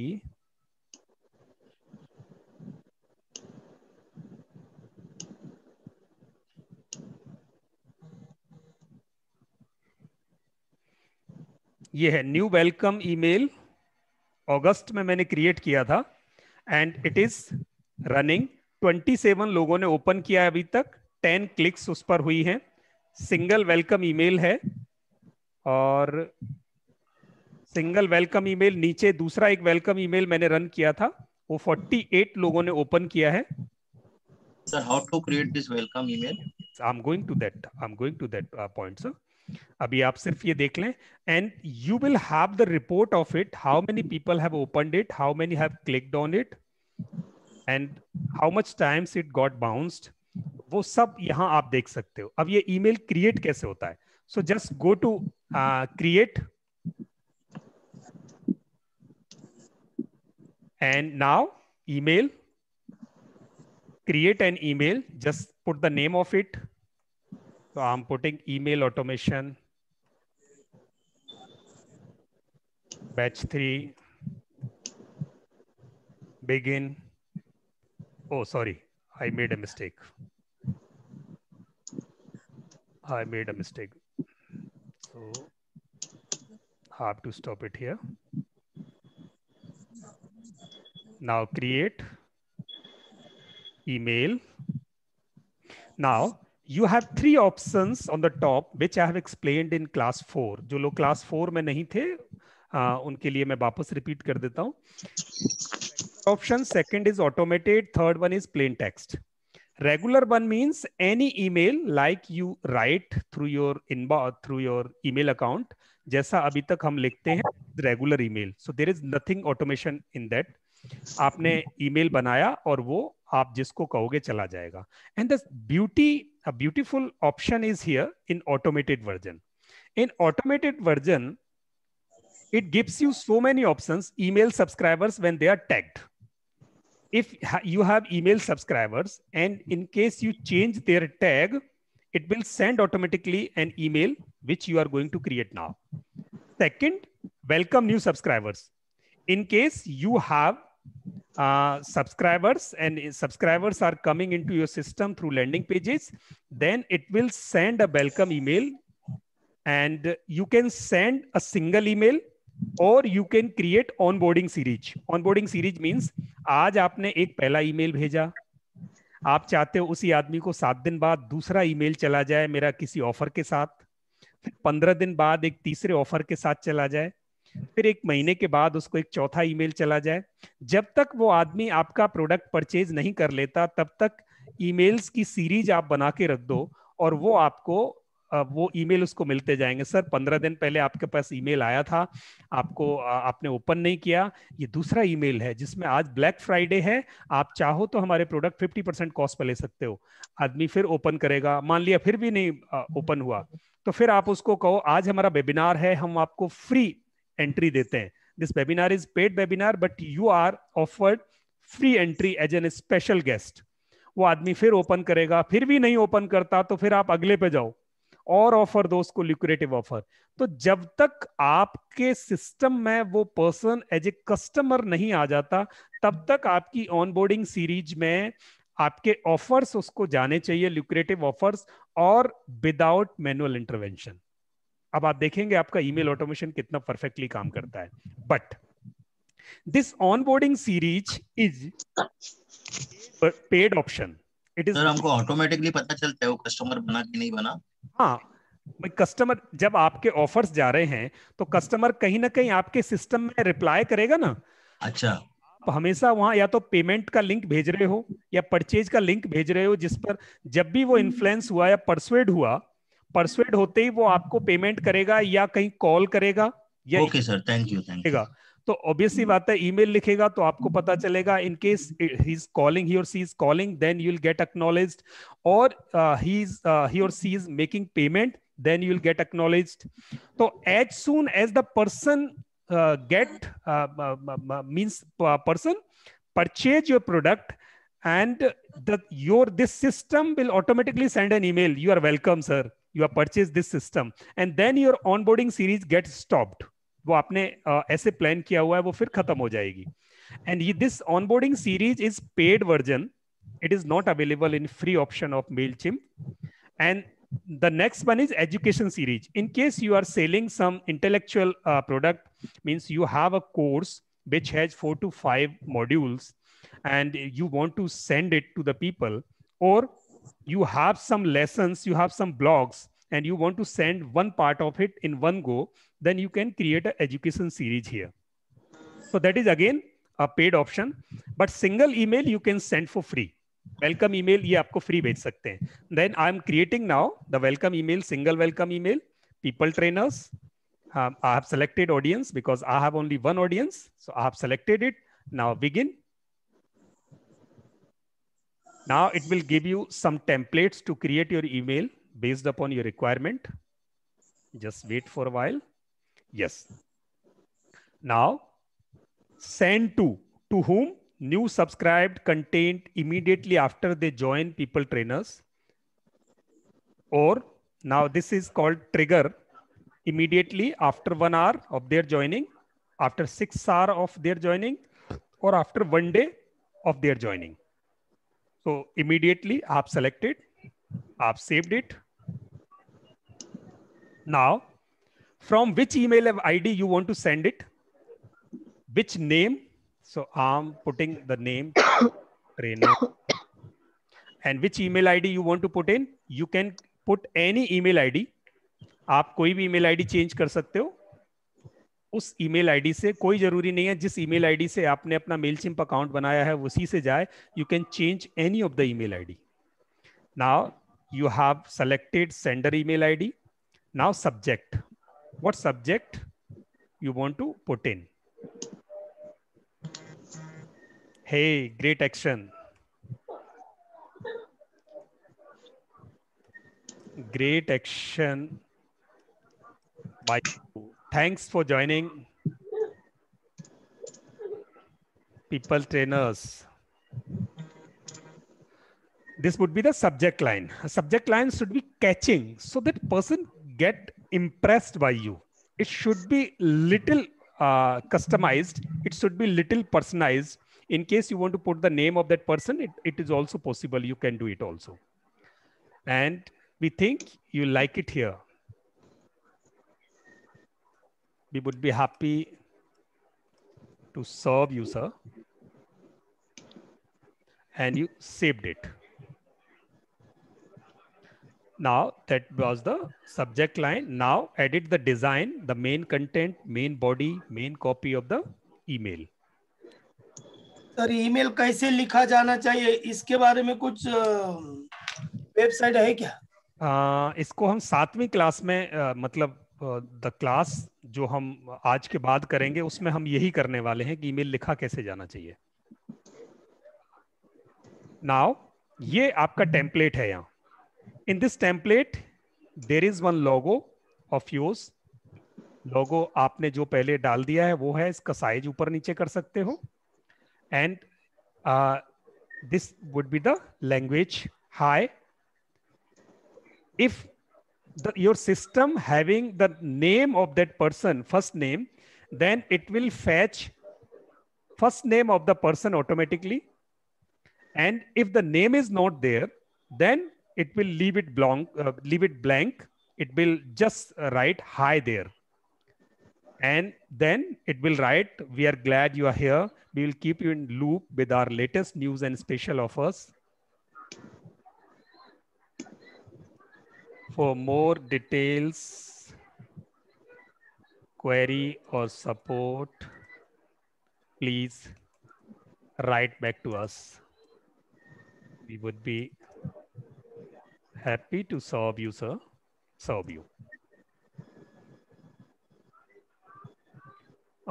ये है न्यू वेलकम ईमेल अगस्त में मैंने क्रिएट किया था एंड इट इज रनिंग 27 लोगों ने ओपन किया है अभी तक 10 क्लिक्स उस पर हुई हैं सिंगल वेलकम ईमेल है और सिंगल वेलकम ईमेल नीचे दूसरा एक वेलकम ईमेल मैंने रन किया था वो 48 लोगों ने ओपन किया है sir how to create this welcome email I am going to that I am going to that point sir अभी आप सिर्फ ये देख लें and you will have the report of it how many people have open it how many have clicked on it and how much times it got bounced वो सब यहां आप देख सकते हो अब ये ईमेल क्रिएट कैसे होता है so just go to create and now email create an email just put the name of it So I'm putting email automation, batch three, begin. Oh, sorry, I made a mistake. I made a mistake. So I have to stop it here. Now create email. Now you have three option on the top which I have explain in class four जो लोग class four में नहीं थे आ, उनके लिए मैं वापस repeat कर देता हूँ option second is automated third one is plain text regular one means any email like you write through your your through your email account जैसा अभी तक हम लिखते हैं regular email so there is nothing automation in that आपने ई mail बनाया और वो आप जिसको कहोगे चला जाएगा and the beauty a beautiful option is here in automated version. In automated version, it gives you so many options, email subscribers when they are tagged. If you have email subscribers and in case you change their tag, it will send automatically an email which you are going to create now. Second, welcome new subscribers. In case you have uh, subscribers and subscribers are coming into your system through landing pages, then it will send a welcome email and you can send a single email और you can create onboarding series onboarding series means आज आपने एक पहला email भेजा आप चाहते हो उसी आदमी को सात दिन बाद दूसरा ईमेल चला जाए मेरा किसी ऑफर के साथ फिर पंद्रह दिन बाद एक तीसरे ऑफर के साथ चला जाए फिर एक महीने के बाद उसको एक चौथा ईमेल चला जाए जब तक वो आदमी आपका प्रोडक्ट परचेज नहीं कर लेता तब तक ईमेल्स की सीरीज आप बना के रख दो और वो आपको वो ईमेल उसको मिलते जाएंगे सर पंद्रह दिन पहले आपके पास ईमेल आया था आपको आपने ओपन नहीं किया ये दूसरा ईमेल है जिसमें आज ब्लैक फ्राइडे है आप चाहो तो हमारे product fifty percent cost per ले सकते हो आदमी फिर ओपन करेगा मान लिया फिर भी नहीं ओपन हुआ तो फिर आप उसको कहो आज हमारा वेबिनार है हम आपको फ्री एंट्री देते हैं this webinar is paid webinar but you are offered free entry as an special guest वो आदमी फिर ओपन करेगा फिर भी नहीं ओपन करता तो फिर आप अगले पे जाओ और ऑफर दो उसको लिक्रेटिव ऑफर तो जब तक आपके सिस्टम में वो पर्सन एज ए कस्टमर नहीं आ जाता तब तक आपकी ऑनबोर्डिंग सीरीज में आपके ऑफर्स उसको जाने चाहिए लिक्रेटिव ऑफर्स और विदाउट मैनुअल इंटरवेंशन अब आप देखेंगे आपका ईमेल ऑटोमेशन कितना परफेक्टली काम करता है but this on boarding series is paid option it is हमको ऑटोमेटिकली पता चलता है वो कस्टमर बना कि नहीं बना हाँ भाई कस्टमर जब आपके ऑफर्स जा रहे हैं तो कस्टमर कहीं ना कहीं आपके सिस्टम में रिप्लाई करेगा ना अच्छा आप हमेशा वहां या तो पेमेंट का लिंक भेज रहे हो या परचेज का लिंक भेज रहे हो जिस पर जब भी वो इन्फ्लुएंस हम्म। हुआ या परसुएड हुआ परसुएड होते ही वो आपको पेमेंट करेगा या कहीं कॉल करेगा या okay sir thank you thank you तो ऑब्वियसली बात है ईमेल लिखेगा तो आपको पता चलेगा in case he is calling he और she is calling then you will get acknowledged और ही इज ही और she is making payment then you will get acknowledged तो as soon as the person get means person purchase your product and the your this system will automatically send an email you are welcome sir you have purchased this system and then your onboarding series gets stopped वो आपने uh, ऐसे plan किया हुआ है वो फिर खत्म हो जाएगी and this onboarding series is paid version it is not available in free option of mail the next one is education series in case you are selling some intellectual uh, product means you have a course which has four to five modules and you want to send it to the people or you have some lessons, you have some blogs, and you want to send one part of it in one go, then you can create an education series here. So that is again a paid option, but single email you can send for free. Welcome email, ye aapko free bhej sakte Then I'm creating now the welcome email, single welcome email, people trainers. Um, I have selected audience because I have only one audience. So I have selected it. Now begin. Now it will give you some templates to create your email based upon your requirement. Just wait for a while. Yes. Now send to, to whom? New subscribed content immediately after they join people trainers. Or now this is called trigger immediately after one hour of their joining, after six hour of their joining, or after one day of their joining. तो immediately आप selected आप saved it now from which email I D you want to send it which name so am putting the name and which email I D you want to put in you can put any email I D आप कोई भी email I D change कर सकते हो उस email ID से कोई जरूरी नहीं है जिस ईमेल आईडी से आपने अपना मेल चिंप अकाउंट बनाया है उसी से जाए you can change any of the email ID now you have selected sender email ID now subject what subject you want to put in hey great action great action by Thanks for joining. People trainers. This would be the subject line. A subject line should be catching so that person get impressed by you. It should be little uh, customized. It should be little personalized. In case you want to put the name of that person, it, it is also possible. You can do it also. And we think you like it here. we would be happy to serve you, sir. And you saved it. Now that was the subject line. Now edit the design, the main content, main body, main copy of the email. सर email कैसे लिखा जाना चाहिए इसके बारे में कुछ website hai kya आ, isko hum सातवीं class mein आ, मतलब द क्लास जो हम आज के बाद करेंगे उसमें हम यही करने वाले हैं कि ईमेल लिखा कैसे जाना चाहिए नाउ ये आपका टेम्पलेट है यहाँ in this template there is one logo of yours logo आपने जो पहले डाल दिया है वो है इसका साइज ऊपर नीचे कर सकते हो and this would be the language high if the, your system having the name of that person, first name, then it will fetch first name of the person automatically. And if the name is not there, then it will leave it blank. Uh, leave it blank. It will just write hi there. And then it will write, we are glad you are here. We will keep you in loop with our latest news and special offers. For more details, query or support, please write back to us. We would be happy to serve you, sir. Serve you.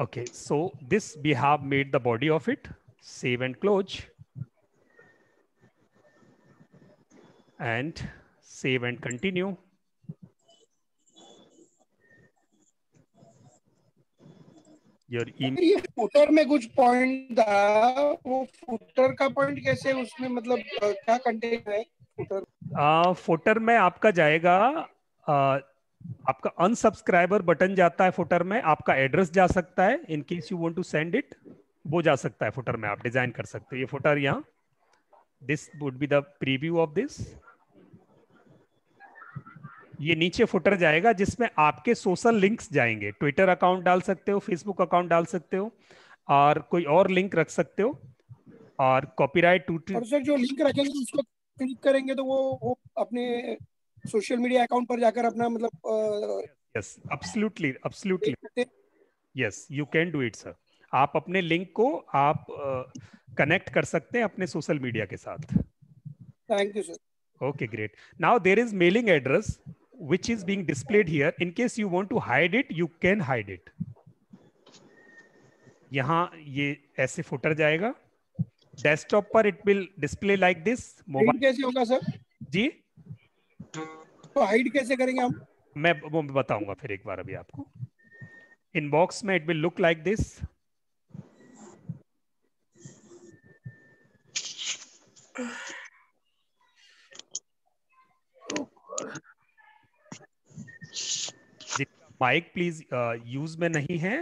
Okay, so this we have made the body of it. Save and close. And save and continue. your your e- ये footer में कुछ point था वो footer का point कैसे उसमें मतलब क्या कंटेंट है footer फुटर में आपका जाएगा uh, आपका अनसब्सक्राइबर बटन जाता है फुटर में आपका एड्रेस जा सकता है in case you want to send it वो जा सकता है फुटर में आप डिजाइन कर सकते हो ये फुटर यहाँ this would be the preview of this ये नीचे फुटर जाएगा जिसमें आपके सोशल लिंक्स जाएंगे ट्विटर अकाउंट डाल सकते हो फेसबुक अकाउंट डाल सकते हो और कोई और लिंक रख सकते हो और कॉपीराइट टूट और सर जो लिंक रखेंगे उसको क्लिक करेंगे तो वो, वो अपने सोशल मीडिया अकाउंट पर जाकर अपना मतलब yes absolutely absolutely yes you can do it sir आप अपने लिंक को आप कनेक्ट uh, कर सकते हैं अपने सोशल मीडिया के साथ thank you sir okay great now there is mailing address which is being displayed here in case you want to hide it you can hide it यहाँ ये ऐसे फुटर जाएगा डेस्कटॉप पर it will display like this mobile कैसे होगा sir जी तो hide कैसे करेंगे हम मैं वो बताऊंगा फिर एक बार अभी आपको इनबॉक्स में it will look like this Oh, mike please use में नहीं है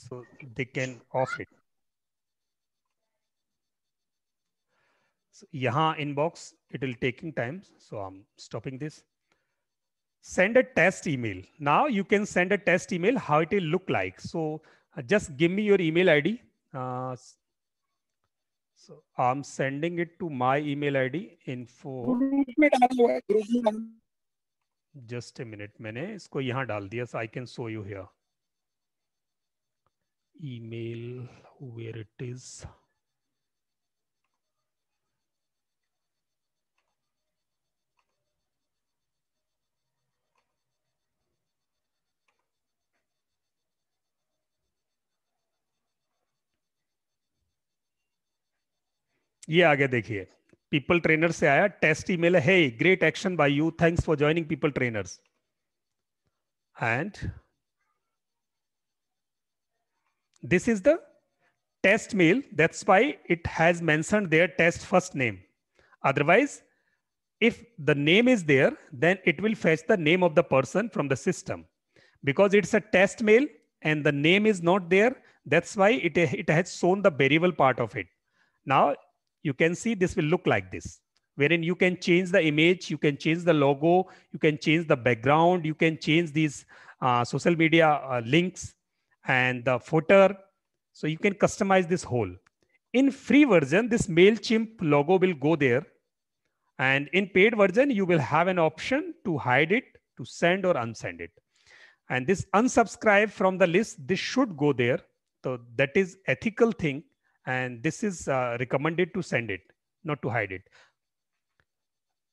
so they can off it यहां inbox it will taking time so I am stopping this send a test email now you can send a test email how it ill look like so just give me your email ID so I am sending it to my email ID info group में डाला हुआ है group में just a minute मैंने इसको यहाँ डाल दिया so I can so you here mail where it is ये आगे देखिए People trainers से आया टेस्ट ईमेल है great action by you thanks for joining people this is the test mail that's why it has mentioned their test first name otherwise if the name is there then it will fetch the name of the person from the system because it's a test mail and the name is not there that's why it, it has shown the variable part of it now you can see this will look like this wherein you can change the image, you can change the logo, you can change the background, you can change these uh, social media uh, links and the footer. So you can customize this whole. In free version, this MailChimp logo will go there. And in paid version, you will have an option to hide it, to send or unsend it. And this unsubscribe from the list, this should go there. So that is ethical thing and this is uh, recommended to send it not to hide it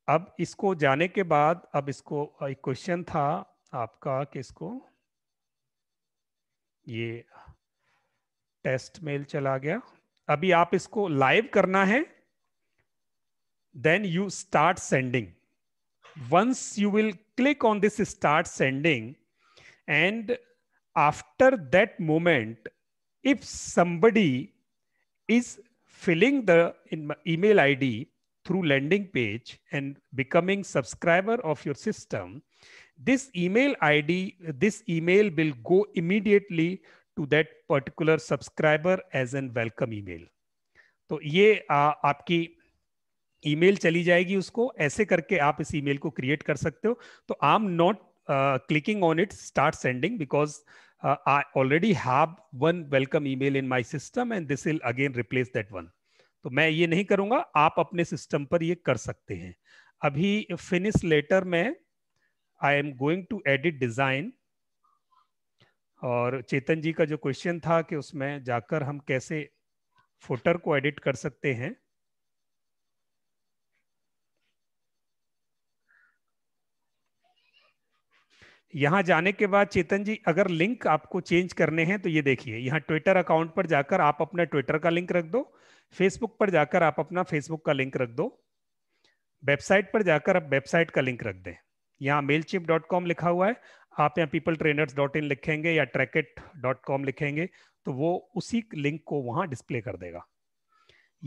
अब इसको जाने के बाद अब इसको एक question था आपका कि इसको ये टेस्ट मेल चला गया अभी आप इसको लाइव करना है then you start sending once you will click on this start sending and after that moment if somebody is filling the email ID through landing page and becoming subscriber of your system, this email ID, this email will go immediately to that particular subscriber as an welcome email. तो ये आ, आपकी email चली जाएगी उसको ऐसे करके आप इस ईमेल को क्रिएट कर सकते हो तो I am not clicking on it start sending because uh, I already have one welcome email in my system and this will again replace that one. तो मैं ये नहीं करूंगा आप अपने सिस्टम पर ये कर सकते हैं अभी फिनिश लेटर में I am going to edit design और चेतन जी का जो क्वेश्चन था कि उसमें जाकर हम कैसे फोटर को एडिट कर सकते हैं यहाँ जाने के बाद चेतन जी अगर लिंक आपको चेंज करने हैं तो ये देखिए यहाँ ट्विटर अकाउंट पर जाकर आप अपना ट्विटर का लिंक रख दो फेसबुक पर जाकर आप अपना फेसबुक का लिंक रख दो वेबसाइट पर जाकर आप वेबसाइट का लिंक रख दें यहाँ मेल लिखा हुआ है आप यहाँ पीपल ट्रेनर्स डॉट इन लिखेंगे या ट्रैकेट डॉट कॉम लिखेंगे तो वो उसी लिंक को वहां डिस्प्ले कर देगा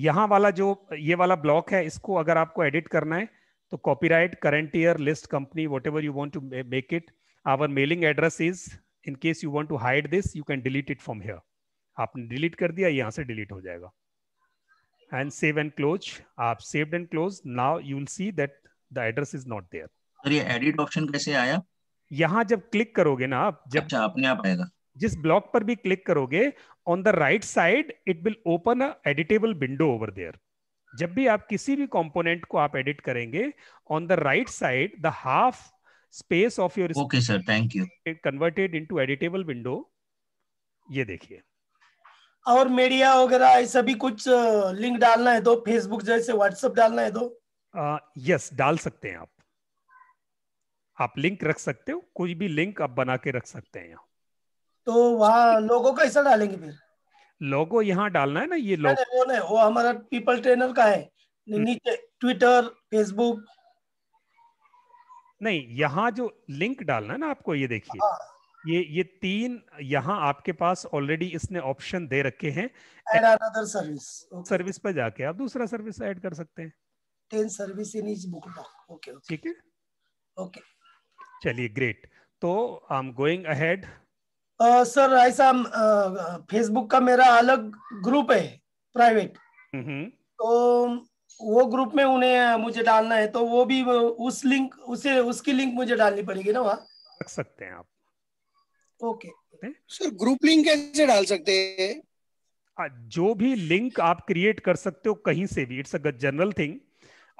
यहाँ वाला जो ये वाला ब्लॉक है इसको अगर आपको एडिट करना है तो copyright current year list company whatever you want to make it our mailing address is in case you want to hide this you can delete it from here आपने delete कर दिया यहाँ से delete हो जाएगा and save and close आप saved and close now you will see that the address is not there sir ये edit option कैसे आया यहाँ जब क्लिक करोगे ना आप जब अच्छा अपने आप आएगा जिस ब्लॉक पर भी क्लिक करोगे on the right side it will open a editable window over there जब भी आप किसी भी कंपोनेंट को आप एडिट करेंगे on the right side the half space of your okay sir thank you it converted into editable window ये देखिए और मीडिया वगैरह ऐसा भी कुछ लिंक डालना है तो फेसबुक जैसे व्हाट्सएप डालना है तो यस डाल सकते हैं आप आप लिंक रख सकते हो कोई भी लिंक आप बना के रख सकते हैं यहाँ तो वहाँ लोगो ऐसा डालेंगे फिर लोगो यहाँ डालना है ना ये लोग वो वो हमारा पीपल ट्रेनर का है हम्म। नीचे ट्विटर फेसबुक नहीं यहाँ जो लिंक डालना है ना आपको ये देखिए हाँ। ये ये तीन यहाँ आपके पास ऑलरेडी इसने ऑप्शन दे रखे हैं एड अनदर सर्विस सर्विस पर जाके आप दूसरा सर्विस ऐड कर सकते हैं ten service in is book okay ठीक है ओके चलिए ग्रेट तो I am going ahead sir ऐसा फेसबुक का मेरा अलग ग्रुप है प्राइवेट हम्म। तो वो ग्रुप में उन्हें मुझे डालना है तो वो भी उस लिंक उसे उसकी लिंक मुझे डालनी पड़ेगी ना वहाँ रख सकते हैं आप ओके सर ग्रुप लिंक कैसे डाल सकते हैं जो भी लिंक आप क्रिएट कर सकते हो कहीं से भी इट्स अ जनरल थिंग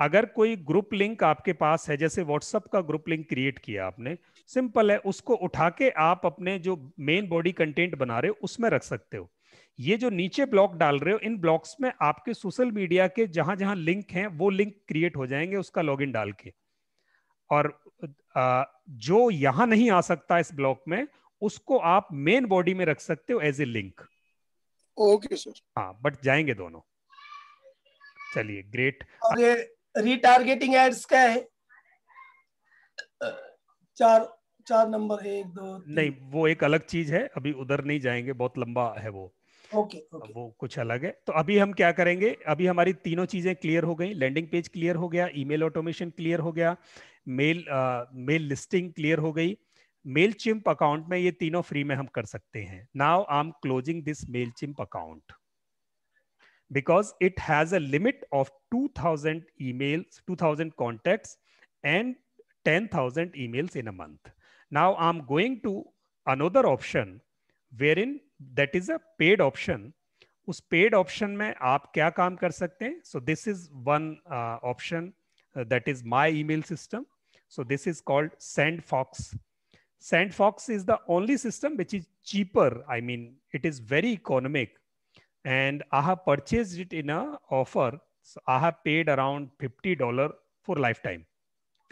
अगर कोई ग्रुप लिंक आपके पास है जैसे व्हाट्सअप का ग्रुप लिंक क्रिएट किया आपने सिंपल है उसको उठा के आप अपने जो मेन बॉडी कंटेंट बना रहे हो उसमें रख सकते हो ये जो नीचे ब्लॉक डाल रहे हो इन ब्लॉक्स में आपके सोशल मीडिया के जहां जहां लिंक हैं वो लिंक क्रिएट हो जाएंगे उसका इन डाल के और जो यहां नहीं आ सकता इस ब्लॉक में उसको आप मेन बॉडी में रख सकते हो as a link okay sir हाँ बट जाएंगे दोनों चलिए ग्रेट और रिटारगेटिंग एड्स क्या है चार चार नंबर है एक दो नहीं वो एक अलग चीज है अभी उधर नहीं जाएंगे बहुत लंबा है वो ओके okay, वो कुछ अलग है तो अभी हम क्या करेंगे अभी हमारी तीनों चीजें क्लियर हो गई लैंडिंग पेज क्लियर हो गया ईमेल ऑटोमेशन क्लियर हो गया मेल मेल लिस्टिंग क्लियर हो गई मेल चिम्प अकाउंट में ये तीनों फ्री में हम कर सकते हैं now I am closing this Mailchimp account because it has a limit of 2000 emails 2000 contacts and 10000 emails in a month now i'm going to another option wherein that is a paid option उस paid option में आप क्या काम कर सकते हैं so this is one option that is my system so this is called sandfox sandfox is the only system which is cheaper i mean it is very economic and i have purchased it in a offer so i have paid around 50 dollar for lifetime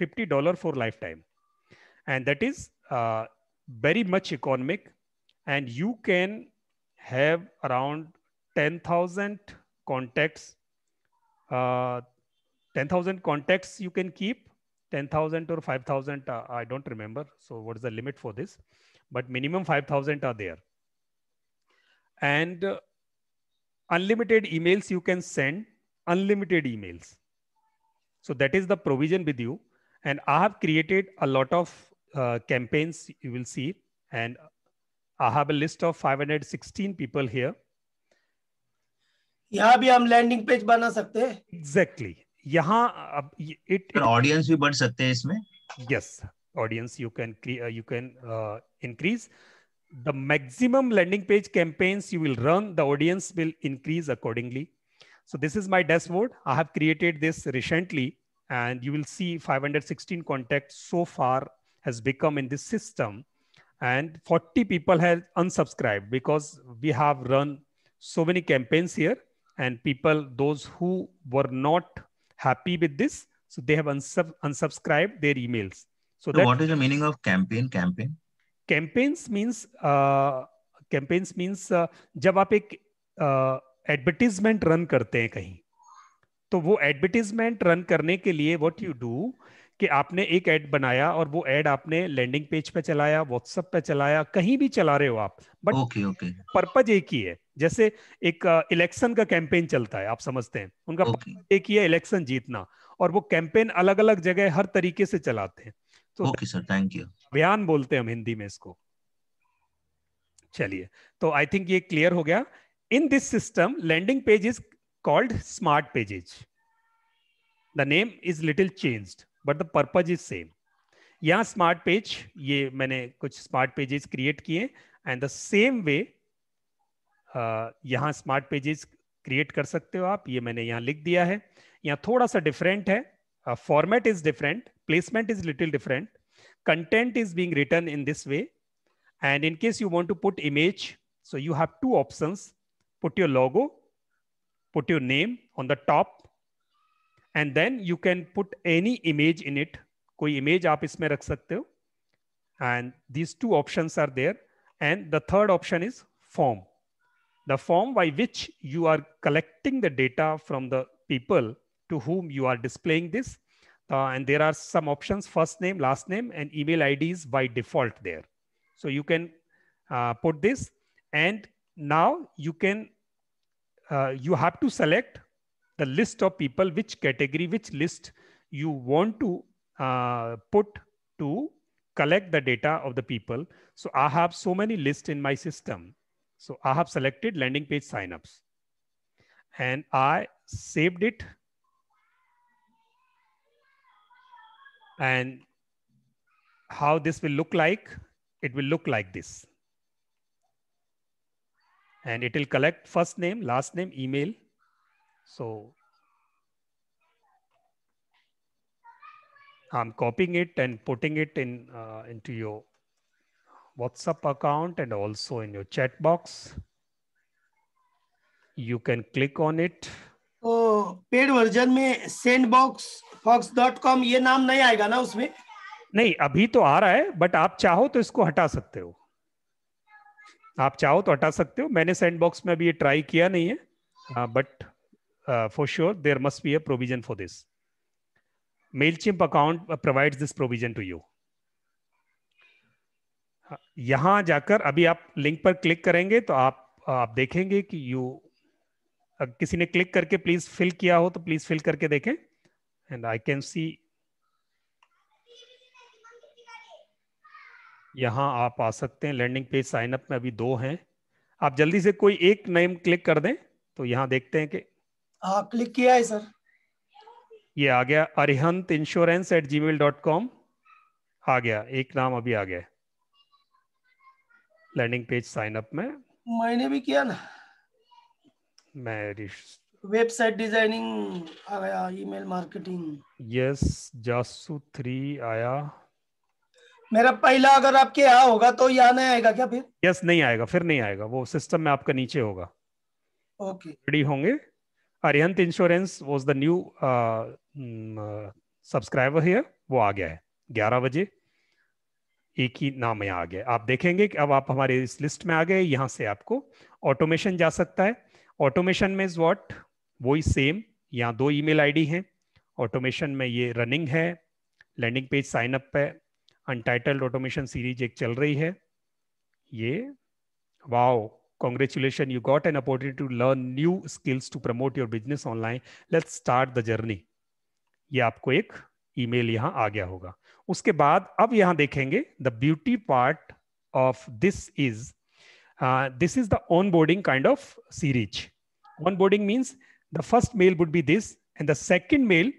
50 dollar for lifetime and that is uh, very much economic and you can have around 10,000 contacts. Uh, 10,000 contacts you can keep, 10,000 or 5,000, uh, I don't remember. So, what is the limit for this? But minimum 5,000 are there. And uh, unlimited emails you can send, unlimited emails. So, that is the provision with you. And I have created a lot of uh, campaigns you will see. And I have a list of 516 people here. यहाँ भी हम landing page बना सकते exactly. यहाँ अब it audience भी uh, the maximum landing page campaigns you will run, the audience will increase accordingly. So this is my dashboard. I have created this recently and you will see 516 contacts so far has become in this system. and 40 people have unsubscribed because we have run so many campaigns here and people those who were not happy with this so they have unsub- unsubscribed their emails so, so that, what is the meaning of campaign campaign campaigns means uh, campaigns means uh, jab aap ek, uh, advertisement run karte हैं kahin. तो वो advertisement run करने के लिए what you do कि आपने एक add बनाया और वो ऐड आपने लैंडिंग पेज पे चलाया व्हाट्सएप पे चलाया कहीं भी चला रहे हो आप बट ओके ओके पर्पज एक ही है जैसे एक इलेक्शन uh, का कैंपेन चलता है आप समझते हैं उनका okay. एक ही है इलेक्शन जीतना और वो कैंपेन अलग अलग जगह हर तरीके से चलाते हैं तो ओके सर थैंक यू बयान बोलते हैं हम हिंदी में इसको चलिए तो आई थिंक ये क्लियर हो गया in this system landing page is called smart pages the name is little changed but the purpose is same यहाँ स्मार्ट पेज ये मैंने कुछ स्मार्ट पेजेस क्रिएट किए एंड द सेम वे यहाँ smart pages create कर सकते हो आप ये मैंने यहाँ लिख दिया है यहाँ थोड़ा सा डिफरेंट है format is different placement is little different content is being return in this way and in case you want to put image so you have two option options put your logo put your name on the And then you can put any image in it. कोई image आप इसमें रख सकते हो and these two option are there and the third option is form the form by which you are collecting the data from the people to whom you are displaying this. and there are some options, first name, last name, and email IDs by default there. So you can uh, put this and now you can, uh, you have to select the list of people, which category, which list you want to uh, put to collect the data of the people. So I have so many lists in my system. So I have selected landing page signups and I saved it. And how this will look like, it will look like this. And it will collect first name, last name, email, So I'm copying it and putting it in uh, into your WhatsApp account and also in your chat box. You can click on it. तो paid version में send box fox dot com ये नाम नहीं आएगा ना उसमें नहीं अभी तो आ रहा है बट आप चाहो तो इसको हटा सकते हो आप चाहो तो हटा सकते हो मैंने सेंड बॉक्स में अभी ये ट्राई किया नहीं है but uh, uh, for sure there must be a provision for this. MailChimp account provides this provision to you. यहाँ जाकर अभी आप लिंक पर क्लिक करेंगे तो आप आप देखेंगे कि यू किसी ने क्लिक करके प्लीज फिल किया हो तो प्लीज फिल करके देखें एंड आई कैन सी यहाँ आप आ सकते हैं लैंडिंग पेज साइन अप में अभी दो हैं आप जल्दी से कोई एक नेम क्लिक कर दें तो यहाँ देखते हैं कि हाँ क्लिक किया है सर ये आ गया Arihant insurance at G dot com आ गया एक नाम अभी आ गया लैंडिंग पेज साइन अप में मैंने भी किया ना मैं वेबसाइट डिजाइनिंग आ गया ईमेल मार्केटिंग यस जासू थ्री आया मेरा पहला अगर आपके यहाँ होगा तो यहाँ नहीं आएगा क्या फिर यस yes, नहीं आएगा फिर नहीं आएगा वो सिस्टम में आपका नीचे होगा ओके okay. रेडी होंगे Arihant insurance was the new subscriber है वो आ गया है ग्यारह बजे एक ही नाम यहाँ आ गया आप देखेंगे कि अब आप हमारे इस लिस्ट में आ गए यहाँ से आपको ऑटोमेशन जा सकता है ऑटोमेशन में इज वॉट ही सेम यहाँ दो ईमेल आईडी हैं ऑटोमेशन में ये रनिंग है लैंडिंग पेज साइन अप है अनटाइटल्ड ऑटोमेशन सीरीज एक चल रही है ये wow congratulations you got an opportunity to learn new skills to promote your business online let's start the journey ये आपको एक ईमेल यहाँ आ गया होगा उसके बाद अब यहाँ देखेंगे the beauty part of this is this is the onboarding kind of series onboarding means the first mail would be this and the second mail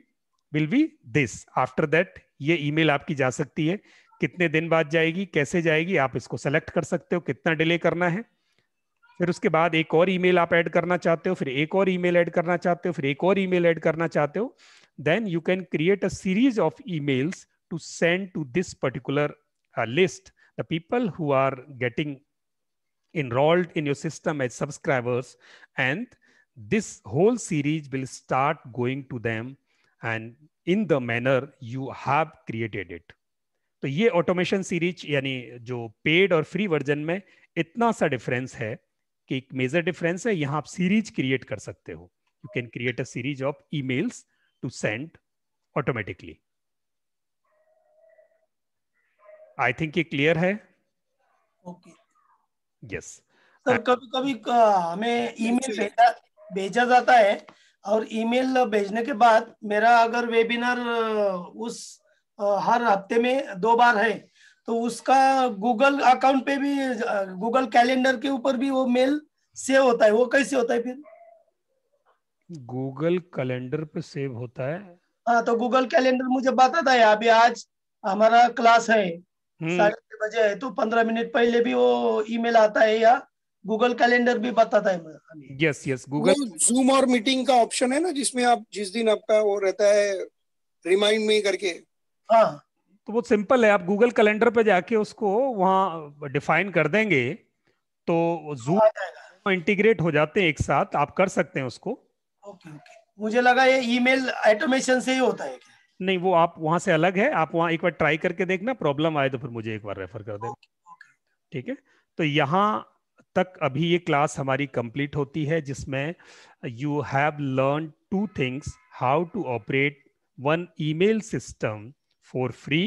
will be this after that ये email आपकी जा सकती है कितने दिन बाद जाएगी कैसे जाएगी आप इसको सेलेक्ट कर सकते हो कितना डिले करना है फिर उसके बाद एक और ईमेल आप ऐड करना चाहते हो फिर एक और ईमेल ऐड करना चाहते हो फिर एक और ईमेल ऐड करना चाहते हो then you can create a series of emails to send to this particular list the people who are getting enrolled in your system as subscribers and this whole series will start going to them and in the manner you have created it तो ये automation series यानी जो paid और free version में इतना सा difference है कि एक मेजर डिफरेंस है यहाँ आप सीरीज क्रिएट कर सकते हो you can create a series of emails to send automatically I think ये क्लियर है ओके यस सर कभी कभी हमें ईमेल भेजा भेजा जाता है और ईमेल भेजने के बाद मेरा अगर वेबिनार uh, उस uh, हर हफ्ते में दो बार है तो उसका गूगल अकाउंट पे भी गूगल कैलेंडर के ऊपर भी वो मेल सेव होता है वो कैसे होता है फिर गूगल कैलेंडर पे सेव होता है हाँ तो गूगल कैलेंडर मुझे बताता है अभी आज हमारा क्लास है हम्म। साढ़े छह बजे है तो पंद्रह मिनट पहले भी वो ईमेल आता है या गूगल कैलेंडर भी बताता है यस यस गूगल जूम और मीटिंग का ऑप्शन है ना जिसमें आप जिस दिन आपका वो रहता है रिमाइंड मी करके हाँ तो वो सिंपल है आप गूगल कैलेंडर पे जाके उसको वहाँ डिफाइन कर देंगे तो जूम इंटीग्रेट हो जाते हैं एक साथ आप कर सकते हैं उसको ओके ओके मुझे लगा ये ईमेल ऑटोमेशन से ही होता है क्या नहीं वो आप वहां से अलग है आप वहां एक बार ट्राई करके देखना प्रॉब्लम आए तो फिर मुझे एक बार रेफर कर देना ठीक है तो यहाँ तक अभी ये क्लास हमारी कंप्लीट होती है जिसमें you have learn two things how to operate one email system for free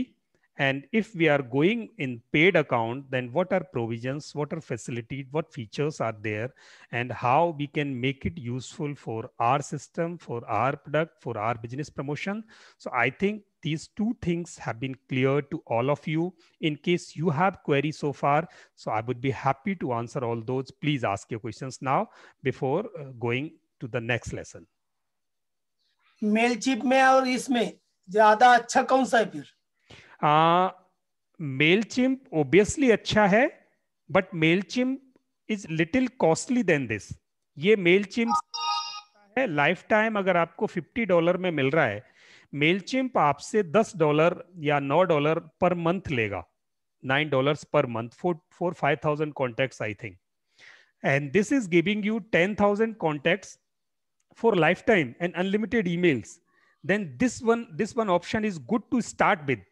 And if we are going in paid account, then what are provisions, what are facilities, what features are there, and how we can make it useful for our system, for our product, for our business promotion. So I think these two things have been clear to all of you. In case you have queries so far, so I would be happy to answer all those. Please ask your questions now before uh, going to the next lesson. Mailchimp चिप में और इसमें ज्यादा अच्छा कौन hai mail chimp obviously अच्छा है but Mailchimp is little costly than this ये मेल चिम्प है लाइफ टाइम अगर आपको 50 डॉलर में मिल रहा है मेल चिम्प आपसे 10 डॉलर या 9 डॉलर पर मंथ लेगा 9 dollars per month four five thousand contacts I think and this is giving you for lifetime and unlimited emails then this one this one option is good to start with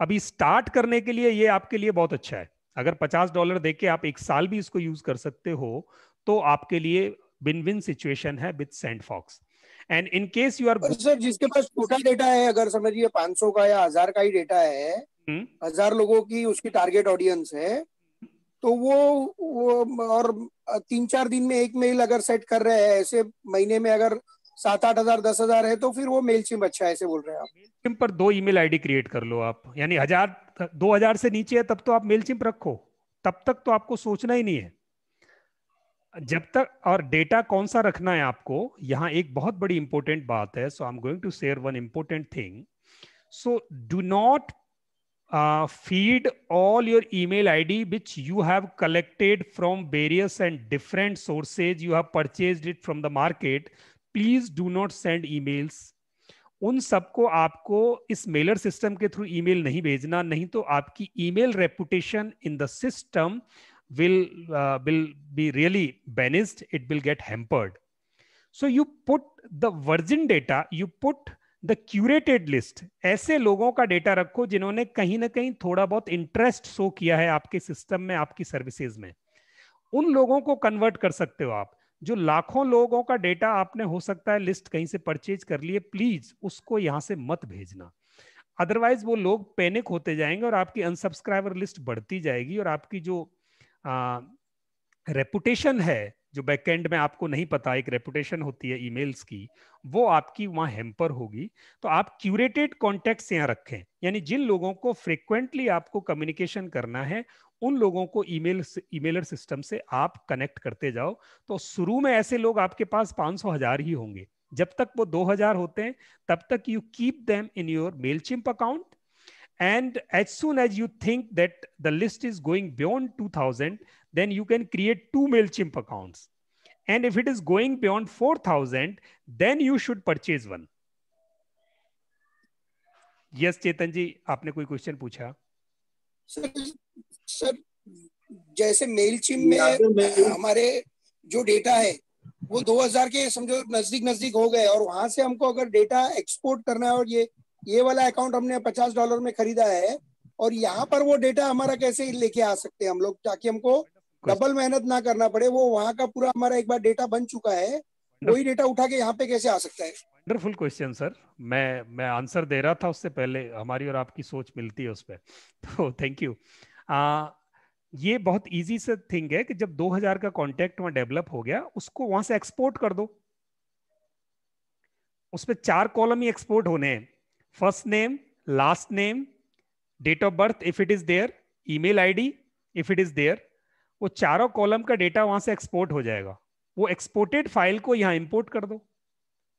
अभी start करने के लिए ये आपके लिए बहुत अच्छा है अगर पचास डॉलर दे के आप एक साल भी इसको यूज कर सकते हो तो आपके लिए विन विन सिचुएशन है with cent fox and in case you are sir जिसके पास छोटा डेटा है अगर समझिए 500 का या हजार का ही डेटा है हम्म। हजार लोगों की उसकी टारगेट ऑडियंस है तो वो, वो और तीन चार दिन में एक मेल अगर सेट कर रहे हैं ऐसे महीने में अगर सात आठ हजार दस हजार है तो फिर वो मेल चिम अच्छा ऐसे बोल रहे हैं आप मेल पर दो ईमेल आईडी क्रिएट कर लो आप यानी हजार दो हजार से नीचे है तब तो आप मेल चिम रखो तब तक तो आपको सोचना ही नहीं है जब तक और डेटा कौन सा रखना है आपको यहाँ एक बहुत बड़ी इंपॉर्टेंट बात है so I am going to share one important thing so do not feed all your email ID which you have collected from various and different sources you have purchase it from the market please do not send emails उन सबको आपको इस mailer system के through email नहीं भेजना नहीं तो आपकी email reputation in the system will uh, will be really balanced it will get hampered so you put the virgin data you put the curated ऐसे लोगों का डेटा रखो जिन्होंने कहीं ना कहीं थोड़ा बहुत इंटरेस्ट शो किया है आपके सिस्टम में आपकी सर्विसेज में उन लोगों को कन्वर्ट कर सकते हो आप जो लाखों लोगों का डेटा आपने हो सकता है लिस्ट कहीं से परचेज कर लिए प्लीज उसको यहां से मत भेजना अदरवाइज वो लोग पैनिक होते जाएंगे और आपकी अनसब्सक्राइबर लिस्ट बढ़ती जाएगी और आपकी जो रेपुटेशन है जो बैकएंड में आपको नहीं पता एक रेपुटेशन होती है ईमेल्स की वो आपकी वहां हेम्पर होगी तो आप क्यूरेटेड कॉन्टेक्ट यहाँ रखें यानी जिन लोगों को फ्रिक्वेंटली आपको कम्युनिकेशन करना है उन लोगों को ईमेल ईमेलर सिस्टम से आप कनेक्ट करते जाओ तो शुरू में ऐसे लोग आपके पास पांच सौ हजार ही होंगे जब तक वो दो हजार होते हैं तब तक you keep them in your Mailchimp account and as soon as you think that the list is going beyond two thousand then you can create two Mailchimp account and if it is going beyond four thousand then you should purchase one yes Chetan ji आपने कोई question पूछा sir sir जैसे Mailchimp में हमारे जो data है वो 2000 के समझो नजदीक नजदीक हो गए और वहां से हमको अगर डेटा एक्सपोर्ट करना है और ये ये वाला अकाउंट हमने 50 डॉलर में खरीदा है और यहाँ पर वो डेटा हमारा कैसे लेके आ सकते हैं हम लोग ताकि हमको डबल मेहनत ना करना पड़े वो वहाँ का पूरा हमारा एक बार डेटा बन चुका है वही डेटा उठा के यहाँ पे कैसे आ सकता है वंडरफुल क्वेश्चन सर मैं मैं आंसर दे रहा था उससे पहले हमारी और आपकी सोच मिलती है उस पर [LAUGHS] तो थैंक यू आ, ये बहुत इजी से थिंग है कि जब 2000 का कॉन्टेक्ट वहां डेवलप हो गया उसको वहां से एक्सपोर्ट कर दो उस पर चार कॉलम ही एक्सपोर्ट होने हैं first name last name date of birth if it is there email ID if it is there वो चारों कॉलम का डेटा वहां से एक्सपोर्ट हो जाएगा वो एक्सपोर्टेड फाइल को यहाँ इम्पोर्ट कर दो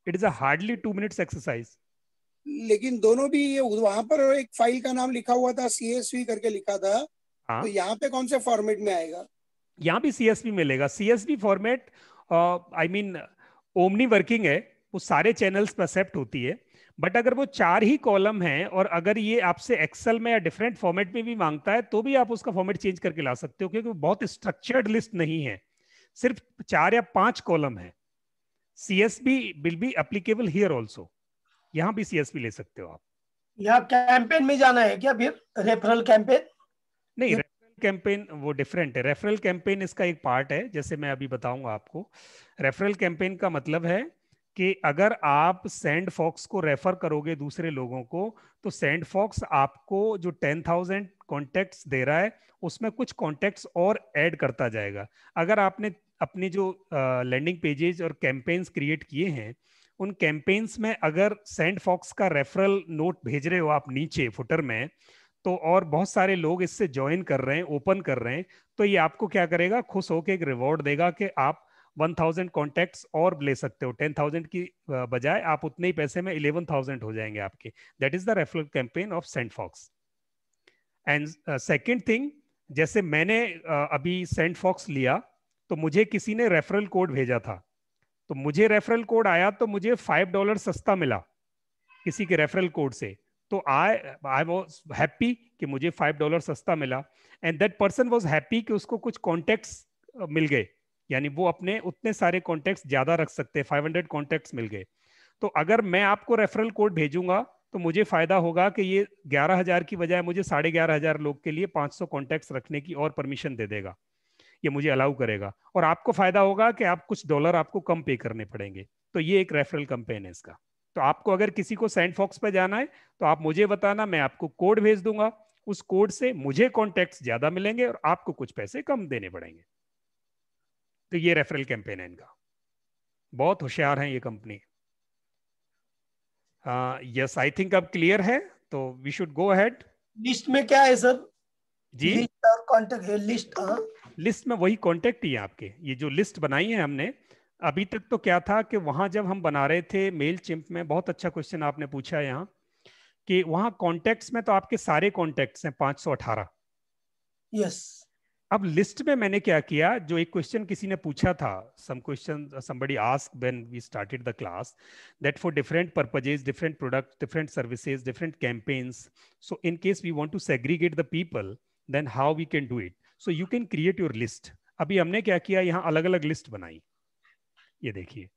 it is a hardly two minutes exercise लेकिन दोनों भी ये वहां पर एक फाइल का नाम लिखा हुआ था सीएसवी करके लिखा था हाँ? तो यहाँ पे कौन से फॉर्मेट में आएगा यहाँ भी बी मिलेगा B format I mean omni working है वो सारे चैनल्स पर एक्सेप्ट होती है बट अगर वो चार ही कॉलम है और अगर ये आपसे एक्सेल में या डिफरेंट फॉर्मेट में भी मांगता है तो भी आप उसका फॉर्मेट चेंज करके ला सकते हो क्योंकि बहुत स्ट्रक्चर्ड लिस्ट नहीं है सिर्फ चार या पांच कॉलम है C S B will be applicable here also यहाँ भी सी एस बी ले सकते हो आप यहाँ कैंपेन में जाना है क्या फिर रेफरल कैंपेन नहीं रेफरल कैंपेन वो डिफरेंट है रेफरल कैंपेन इसका एक पार्ट है जैसे मैं अभी बताऊंगा आपको रेफरल कैंपेन का मतलब है कि अगर आप सैंड फॉक्स को रेफर करोगे दूसरे लोगों को तो सैंड फॉक्स आपको जो टेन थाउजेंड कॉन्टेक्ट दे रहा है उसमें कुछ कॉन्टेक्ट और ऐड करता जाएगा अगर आपने अपने जो लैंडिंग पेजेस और कैंपेन्स क्रिएट किए हैं उन कैंपेन्स में अगर सेंड फॉक्स का रेफरल नोट भेज रहे हो आप नीचे फुटर में तो और बहुत सारे लोग इससे ज्वाइन कर रहे हैं ओपन कर रहे हैं तो ये आपको क्या करेगा खुश होकर एक रिवॉर्ड देगा कि आप 1000 कॉन्टेक्ट और ले सकते हो 10000 की बजाय आप उतने ही पैसे में 11000 हो जाएंगे आपके that is the referral campaign of Saint fox and second thing जैसे मैंने uh, अभी सेंट फॉक्स लिया तो मुझे किसी ने रेफरल कोड भेजा था तो मुझे रेफरल कोड आया तो मुझे फाइव डॉलर सस्ता मिला किसी के रेफरल कोड से तो आई आई वॉज हैप्पी कि मुझे फाइव डॉलर सस्ता मिला and that person was happy कि उसको कुछ कॉन्टैक्ट्स मिल गए यानी वो अपने उतने सारे कॉन्टेक्ट ज़्यादा रख सकते हैं फाइव हंड्रेड कॉन्टेक्ट मिल गए तो अगर मैं आपको रेफरल कोड भेजूंगा तो मुझे फ़ायदा होगा कि ये ग्यारह हज़ार की बजाय मुझे साढ़े ग्यारह हज़ार लोग के लिए पांच सौ कॉन्टेक्ट रखने की और परमिशन दे देगा ये मुझे अलाउ करेगा और आपको फायदा होगा कि आप कुछ डॉलर आपको कम पे करने पड़ेंगे तो ये एक रेफरल कंपेन है इसका तो आपको अगर किसी को सैंड फॉक्स पर जाना है तो आप मुझे बताना मैं आपको कोड भेज दूंगा उस कोड से मुझे कॉन्टेक्ट ज्यादा मिलेंगे और आपको कुछ पैसे कम देने पड़ेंगे तो ये रेफरल कैंपेन है इनका बहुत होशियार है ये कंपनी यस आई थिंक अब क्लियर है तो we should go ahead list में क्या है सर जी लिस्ट और कॉन्टेक्ट लिस्ट हाँ लिस्ट में वही कॉन्टेक्ट ही है आपके ये जो लिस्ट बनाई है हमने अभी तक तो क्या था कि वहां जब हम बना रहे थे मेल चिम्प में बहुत अच्छा क्वेश्चन आपने पूछा यहाँ कि वहां कॉन्टेक्ट में तो आपके सारे कॉन्टेक्ट हैं अठारह यस अब लिस्ट में मैंने क्या किया जो एक क्वेश्चन किसी ने पूछा था some question somebody ask when we started the class that for different purposes different product different services different campaigns so in case we want to segregate the people then how we can do it so you can create your list अभी हमने क्या किया यहाँ अलग अलग list बनाई ये देखिए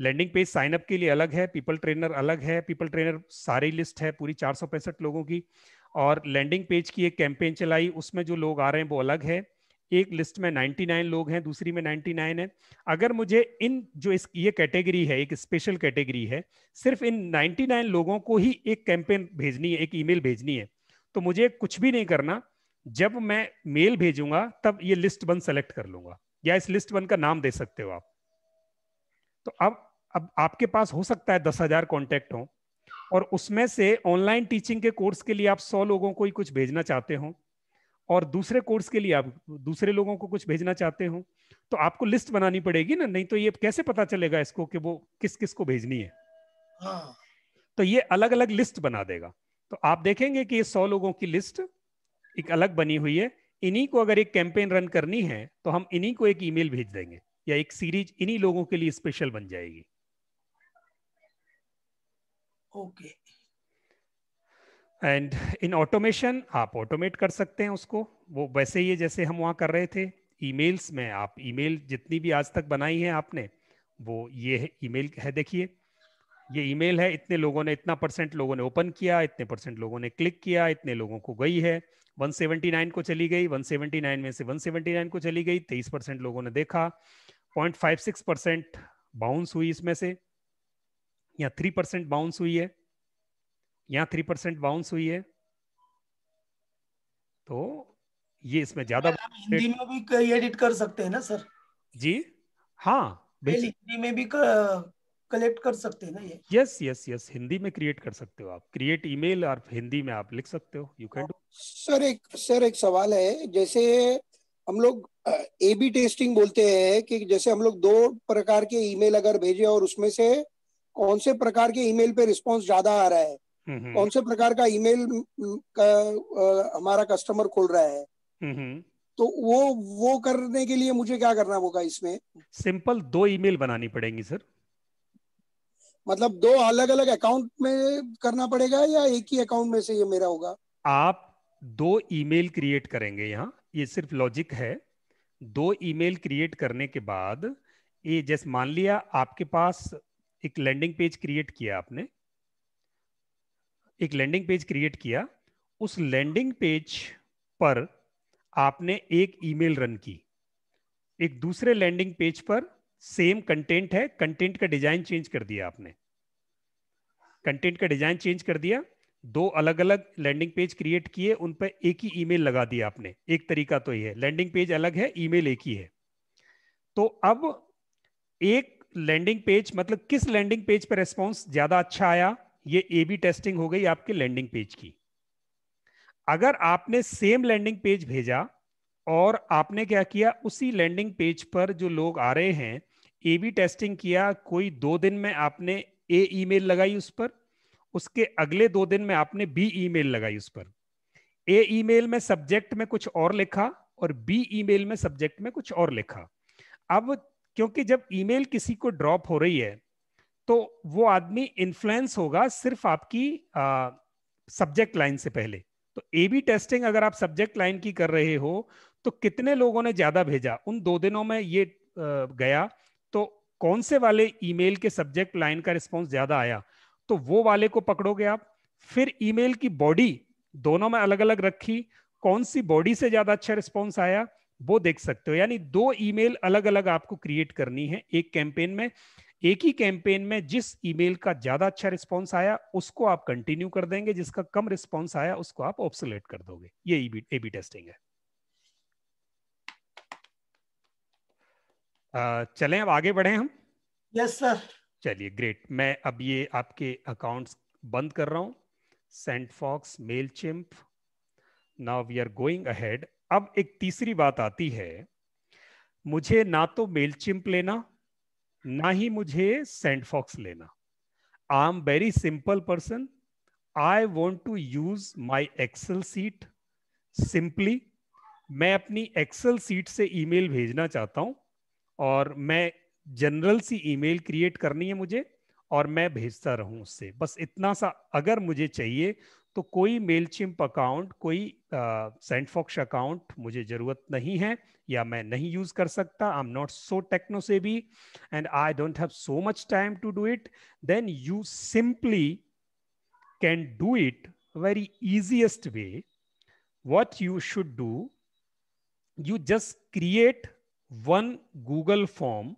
लैंडिंग पेज साइन अप के लिए अलग है पीपल ट्रेनर अलग है पीपल ट्रेनर सारी लिस्ट है पूरी चार लोगों की और लैंडिंग पेज की एक कैंपेन चलाई उसमें जो लोग आ रहे हैं वो अलग है एक लिस्ट में 99 लोग हैं दूसरी में 99 है अगर मुझे इन जो इस ये कैटेगरी है एक स्पेशल कैटेगरी है सिर्फ इन 99 लोगों को ही एक कैंपेन भेजनी है एक ईमेल भेजनी है तो मुझे कुछ भी नहीं करना जब मैं मेल भेजूंगा तब ये लिस्ट वन सेलेक्ट कर लूंगा या इस लिस्ट वन का नाम दे सकते हो आप तो अब अब आपके पास हो सकता है दस हजार कॉन्टेक्ट हो और उसमें से ऑनलाइन टीचिंग के कोर्स के लिए आप सौ लोगों को ही कुछ भेजना चाहते हो और दूसरे कोर्स के लिए आप दूसरे लोगों को कुछ भेजना चाहते हो तो आपको लिस्ट बनानी पड़ेगी ना नहीं तो ये कैसे पता चलेगा इसको कि वो किस किस को भेजनी है हाँ। तो ये अलग अलग लिस्ट बना देगा तो आप देखेंगे कि ये सौ लोगों की लिस्ट एक अलग बनी हुई है इन्हीं को अगर एक कैंपेन रन करनी है तो हम इन्हीं को एक ईमेल भेज देंगे या एक सीरीज इन्हीं लोगों के लिए स्पेशल बन जाएगी ओके एंड इन ऑटोमेशन आप ऑटोमेट कर सकते हैं उसको वो वैसे ही है जैसे हम वहां कर रहे थे ईमेल्स में आप ईमेल जितनी भी आज तक बनाई है आपने वो ये है ईमेल है देखिए ये ईमेल है इतने लोगों ने इतना परसेंट लोगों ने ओपन किया इतने परसेंट लोगों ने क्लिक किया इतने लोगों को गई है 179 को चली गई 179 में से 179 को चली गई 23 परसेंट लोगों ने देखा 0.56 परसेंट बाउंस हुई इसमें से या 3 परसेंट बाउंस हुई है या 3 परसेंट बाउंस हुई है तो ये इसमें ज्यादा हिंदी में भी एडिट कर सकते हैं ना सर जी हाँ हिंदी में भी कलेक्ट कर सकते हैं ना ये यस यस यस हिंदी में क्रिएट कर सकते हो आप क्रिएट ईमेल और हिंदी में आप लिख सकते हो यू कैन हाँ। सर एक सर एक सवाल है जैसे हम लोग ए बी टेस्टिंग बोलते हैं कि जैसे हम लोग दो प्रकार के ईमेल अगर भेजे और उसमें से कौन से प्रकार के ईमेल पे रिस्पांस ज्यादा आ रहा है हम्म, हम्म। कौन से प्रकार का ईमेल का हमारा कस्टमर खोल रहा है हम्म, तो वो वो करने के लिए मुझे क्या करना होगा इसमें सिंपल दो ईमेल बनानी पड़ेंगी सर मतलब दो अलग अलग अकाउंट में करना पड़ेगा या एक ही अकाउंट में से ये मेरा होगा आप दो ईमेल क्रिएट करेंगे यहाँ ये सिर्फ लॉजिक है दो ईमेल क्रिएट करने के बाद ये जैसे मान लिया आपके पास एक लैंडिंग पेज क्रिएट किया आपने एक लैंडिंग पेज क्रिएट किया उस लैंडिंग पेज पर आपने एक ईमेल रन की एक दूसरे लैंडिंग पेज पर सेम कंटेंट है कंटेंट का डिजाइन चेंज कर दिया आपने कंटेंट का डिजाइन चेंज कर दिया दो अलग अलग लैंडिंग पेज क्रिएट किए उन पर एक ही ईमेल लगा दिया आपने एक तरीका तो ये है लैंडिंग पेज अलग है ईमेल एक ही है तो अब एक लैंडिंग पेज मतलब किस लैंडिंग पेज पर रेस्पॉन्स ज्यादा अच्छा आया ये ए बी टेस्टिंग हो गई आपके लैंडिंग पेज की अगर आपने सेम लैंडिंग पेज भेजा और आपने क्या किया उसी लैंडिंग पेज पर जो लोग आ रहे हैं ए बी टेस्टिंग किया कोई दो दिन में आपने ए ईमेल लगाई उस पर उसके अगले दो दिन में आपने बी ईमेल लगाई उस पर ए ईमेल में सब्जेक्ट में कुछ और लिखा और बी ईमेल में सब्जेक्ट में कुछ और लिखा अब क्योंकि जब ईमेल किसी को ड्रॉप हो रही है तो वो आदमी इन्फ्लुएंस होगा सिर्फ आपकी सब्जेक्ट लाइन से पहले तो ए बी टेस्टिंग अगर आप सब्जेक्ट लाइन की कर रहे हो तो कितने लोगों ने ज्यादा भेजा उन दो दिनों में ये गया तो कौन से वाले ईमेल के सब्जेक्ट लाइन का रिस्पॉन्स ज्यादा आया तो वो वाले को पकड़ोगे आप फिर ईमेल की बॉडी दोनों में अलग अलग रखी कौन सी बॉडी से ज्यादा अच्छा रिस्पॉन्स आया वो देख सकते हो यानी दो ईमेल अलग अलग आपको क्रिएट करनी है एक कैंपेन में एक ही कैंपेन में जिस ईमेल का ज्यादा अच्छा रिस्पॉन्स आया उसको आप कंटिन्यू कर देंगे जिसका कम रिस्पॉन्स आया उसको आप ऑप्सोलेट कर दोगे ये ए बी टेस्टिंग है चलें अब आगे बढ़े हम यस सर चलिए ग्रेट मैं अब ये आपके अकाउंट्स बंद कर रहा हूँ Sendfox Mailchimp now we are going ahead अब एक तीसरी बात आती है मुझे ना तो मेल चिम्प लेना ना ही मुझे सेंट फॉक्स लेना I am very simple person I want to use my Excel sheet simply मैं अपनी एक्सेल सीट से ईमेल भेजना चाहता हूँ और मैं जनरल सी ईमेल क्रिएट करनी है मुझे और मैं भेजता रहूं उससे बस इतना सा अगर मुझे चाहिए तो कोई मेल चिम्प अकाउंट कोई सेंटफॉक्स अकाउंट मुझे ज़रूरत नहीं है या मैं नहीं यूज़ कर सकता I am not so techno से भी and I don't have so much time to do it then you simply can do it very easiest way what you should do you just create one Google form,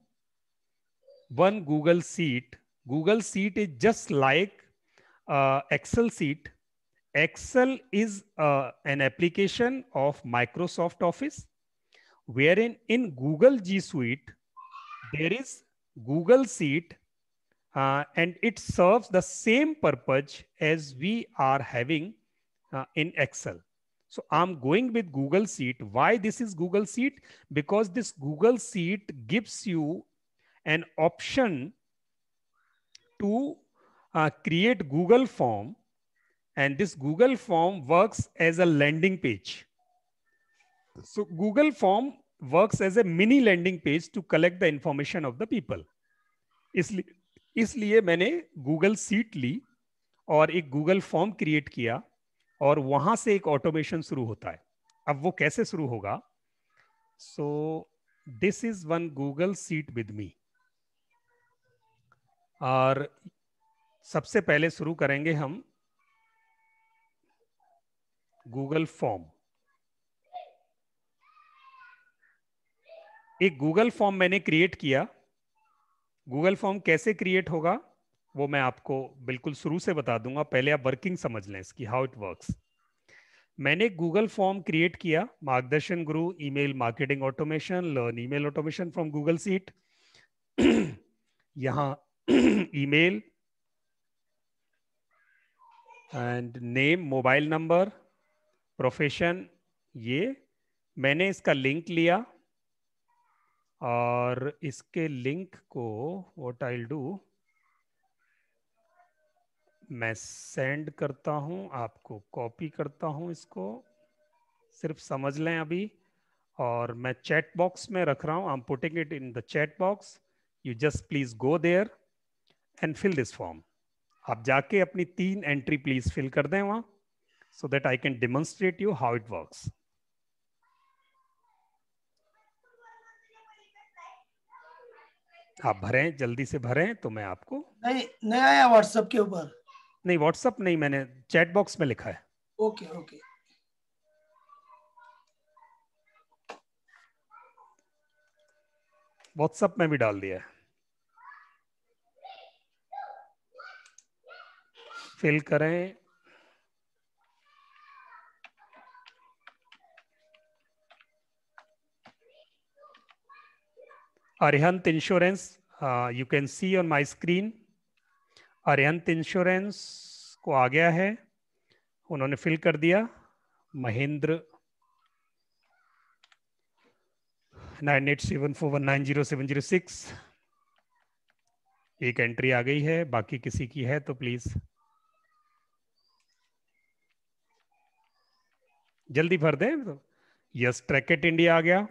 one Google Sheet. Google Sheet is just like uh, Excel sheet. Excel is uh, an application of Microsoft Office, wherein in Google G Suite, there is Google Sheet uh, and it serves the same purpose as we are having uh, in Excel. So I'm going with Google Sheet. Why this is Google Sheet? Because this Google Sheet gives you an option to uh, create Google form. And this Google form works as a landing page. So Google form works as a mini landing page to collect the information of the people. इसलिए इसलिए मैंने Google seat ली और एक Google form create किया और वहां से एक ऑटोमेशन शुरू होता है अब वो कैसे शुरू होगा so this is one Google sheet with me और सबसे पहले शुरू करेंगे हम गूगल फॉर्म एक गूगल फॉर्म मैंने क्रिएट किया गूगल फॉर्म कैसे क्रिएट होगा वो मैं आपको बिल्कुल शुरू से बता दूंगा पहले आप वर्किंग समझ लें इसकी हाउ इट वर्क्स मैंने गूगल फॉर्म क्रिएट किया Margdarshan Guru email marketing automation learn email automation from Google sheet यहाँ email and name mobile number profession ये मैंने इसका लिंक लिया और इसके लिंक को व्हाट आई डू मैं सेंड करता हूँ आपको कॉपी करता हूँ इसको सिर्फ समझ लें अभी और मैं चैट बॉक्स में रख रहा हूँ I am putting it in the chat box you just please go there and fill this form आप जाके अपनी तीन एंट्री प्लीज फिल कर दें वहां so that I can demonstrate you how it works. आप भरें जल्दी से भरें तो मैं आपको नहीं नहीं आया व्हाट्सएप के ऊपर नहीं व्हाट्सएप नहीं मैंने चैट बॉक्स में लिखा है okay okay, okay okay. WhatsApp में भी डाल दिया फिल करें Arihant insurance you can see on my screen Arihant insurance को आ गया है उन्होंने फिल कर दिया Mahendra nine eight seven four one nine zero seven zero six एक एंट्री आ गई है बाकी किसी की है तो प्लीज जल्दी भर दें तो यस ट्रैकेट इंडिया आ गया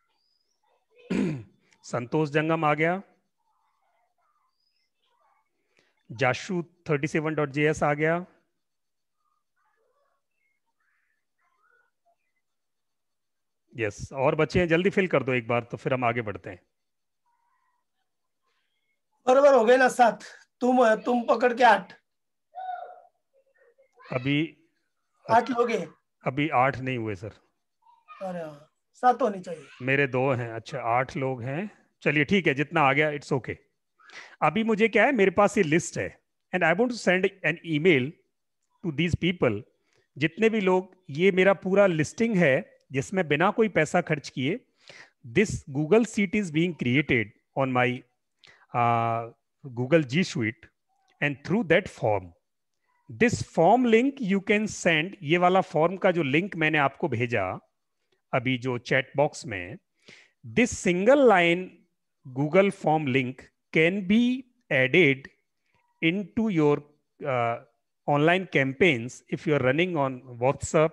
[CLEARS THROAT] संतोष जंगम आ गया जाशू thirty seven dot J S आ गया यस yes, और बच्चे हैं जल्दी फिल कर दो एक बार तो फिर हम आगे बढ़ते हैं बराबर हो गए ना सात तुम तुम पकड़ के आठ अभी आठ लोग अभी आठ नहीं हुए सर अरे सात होनी चाहिए मेरे दो हैं अच्छा आठ लोग हैं चलिए ठीक है जितना आ गया इट्स ओके okay. अभी मुझे क्या है मेरे पास ये लिस्ट है and I want to send an email to these people जितने भी लोग ये मेरा पूरा लिस्टिंग है जिसमें बिना कोई पैसा खर्च किए this Google sheet is being created on my Google G suite and through that form this form link you can send ये वाला फॉर्म का जो लिंक मैंने आपको भेजा अभी जो चैट बॉक्स में this single line Google form link can be added into your uh, online campaigns if you're running on WhatsApp,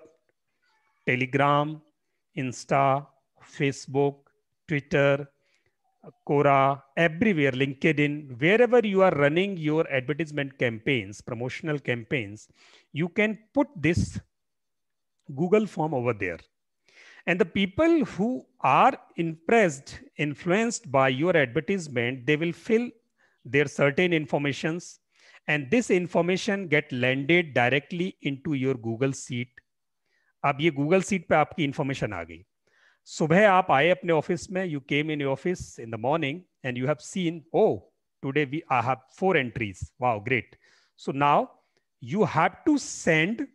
Telegram, Insta, Facebook, Twitter, Quora, everywhere, LinkedIn, wherever you are running your advertisement campaigns, promotional campaigns, you can put this Google form over there. And the people who are impressed, influenced by your advertisement, they will fill their certain informations and this information get landed directly into your Google Sheet. अब ये Google Sheet पे आपकी information आ गई सुबह आप आए अपने office में you came in office in the morning and you have seen oh today we I have four entries wow great so now you have to send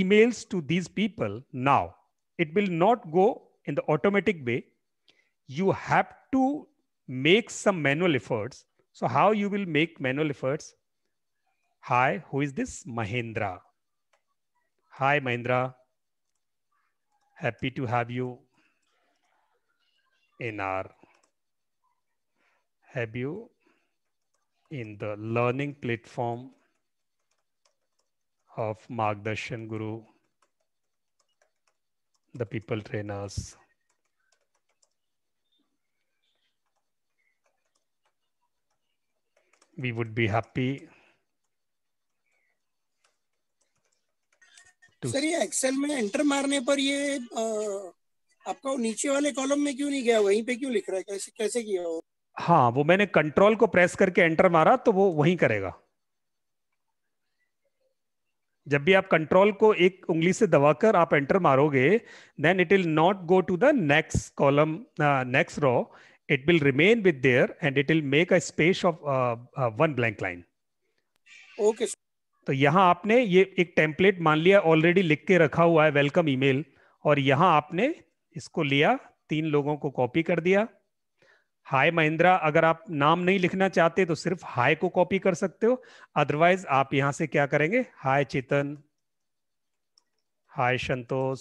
emails to these people now it will not go in the automatic way. You have to make some manual efforts. So how you will make manual efforts? Hi, who is this? Mahendra. Hi, Mahendra. Happy to have you in our, have you in the learning platform of Magdarshan Guru the people trainers. We would be happy sir ये Excel में enter मारने पर ये आ, आपका नीचे वाले column में क्यों नहीं गया वहीं पे क्यों लिख रहा है कैसे कैसे किया हो हाँ वो मैंने कंट्रोल को प्रेस करके एंटर मारा तो वो वहीं करेगा जब भी आप कंट्रोल को एक उंगली से दबाकर आप एंटर मारोगे then it will not go to the next column next row it will remain with there and it will make a space of one blank line okay तो यहाँ आपने ये एक टेम्पलेट मान लिया ऑलरेडी लिख के रखा हुआ है वेलकम ईमेल और यहाँ आपने इसको लिया तीन लोगों को कॉपी कर दिया हाय महिंद्रा अगर आप नाम नहीं लिखना चाहते तो सिर्फ हाय को कॉपी कर सकते हो अदरवाइज आप यहां से क्या करेंगे हाय चेतन हाय संतोष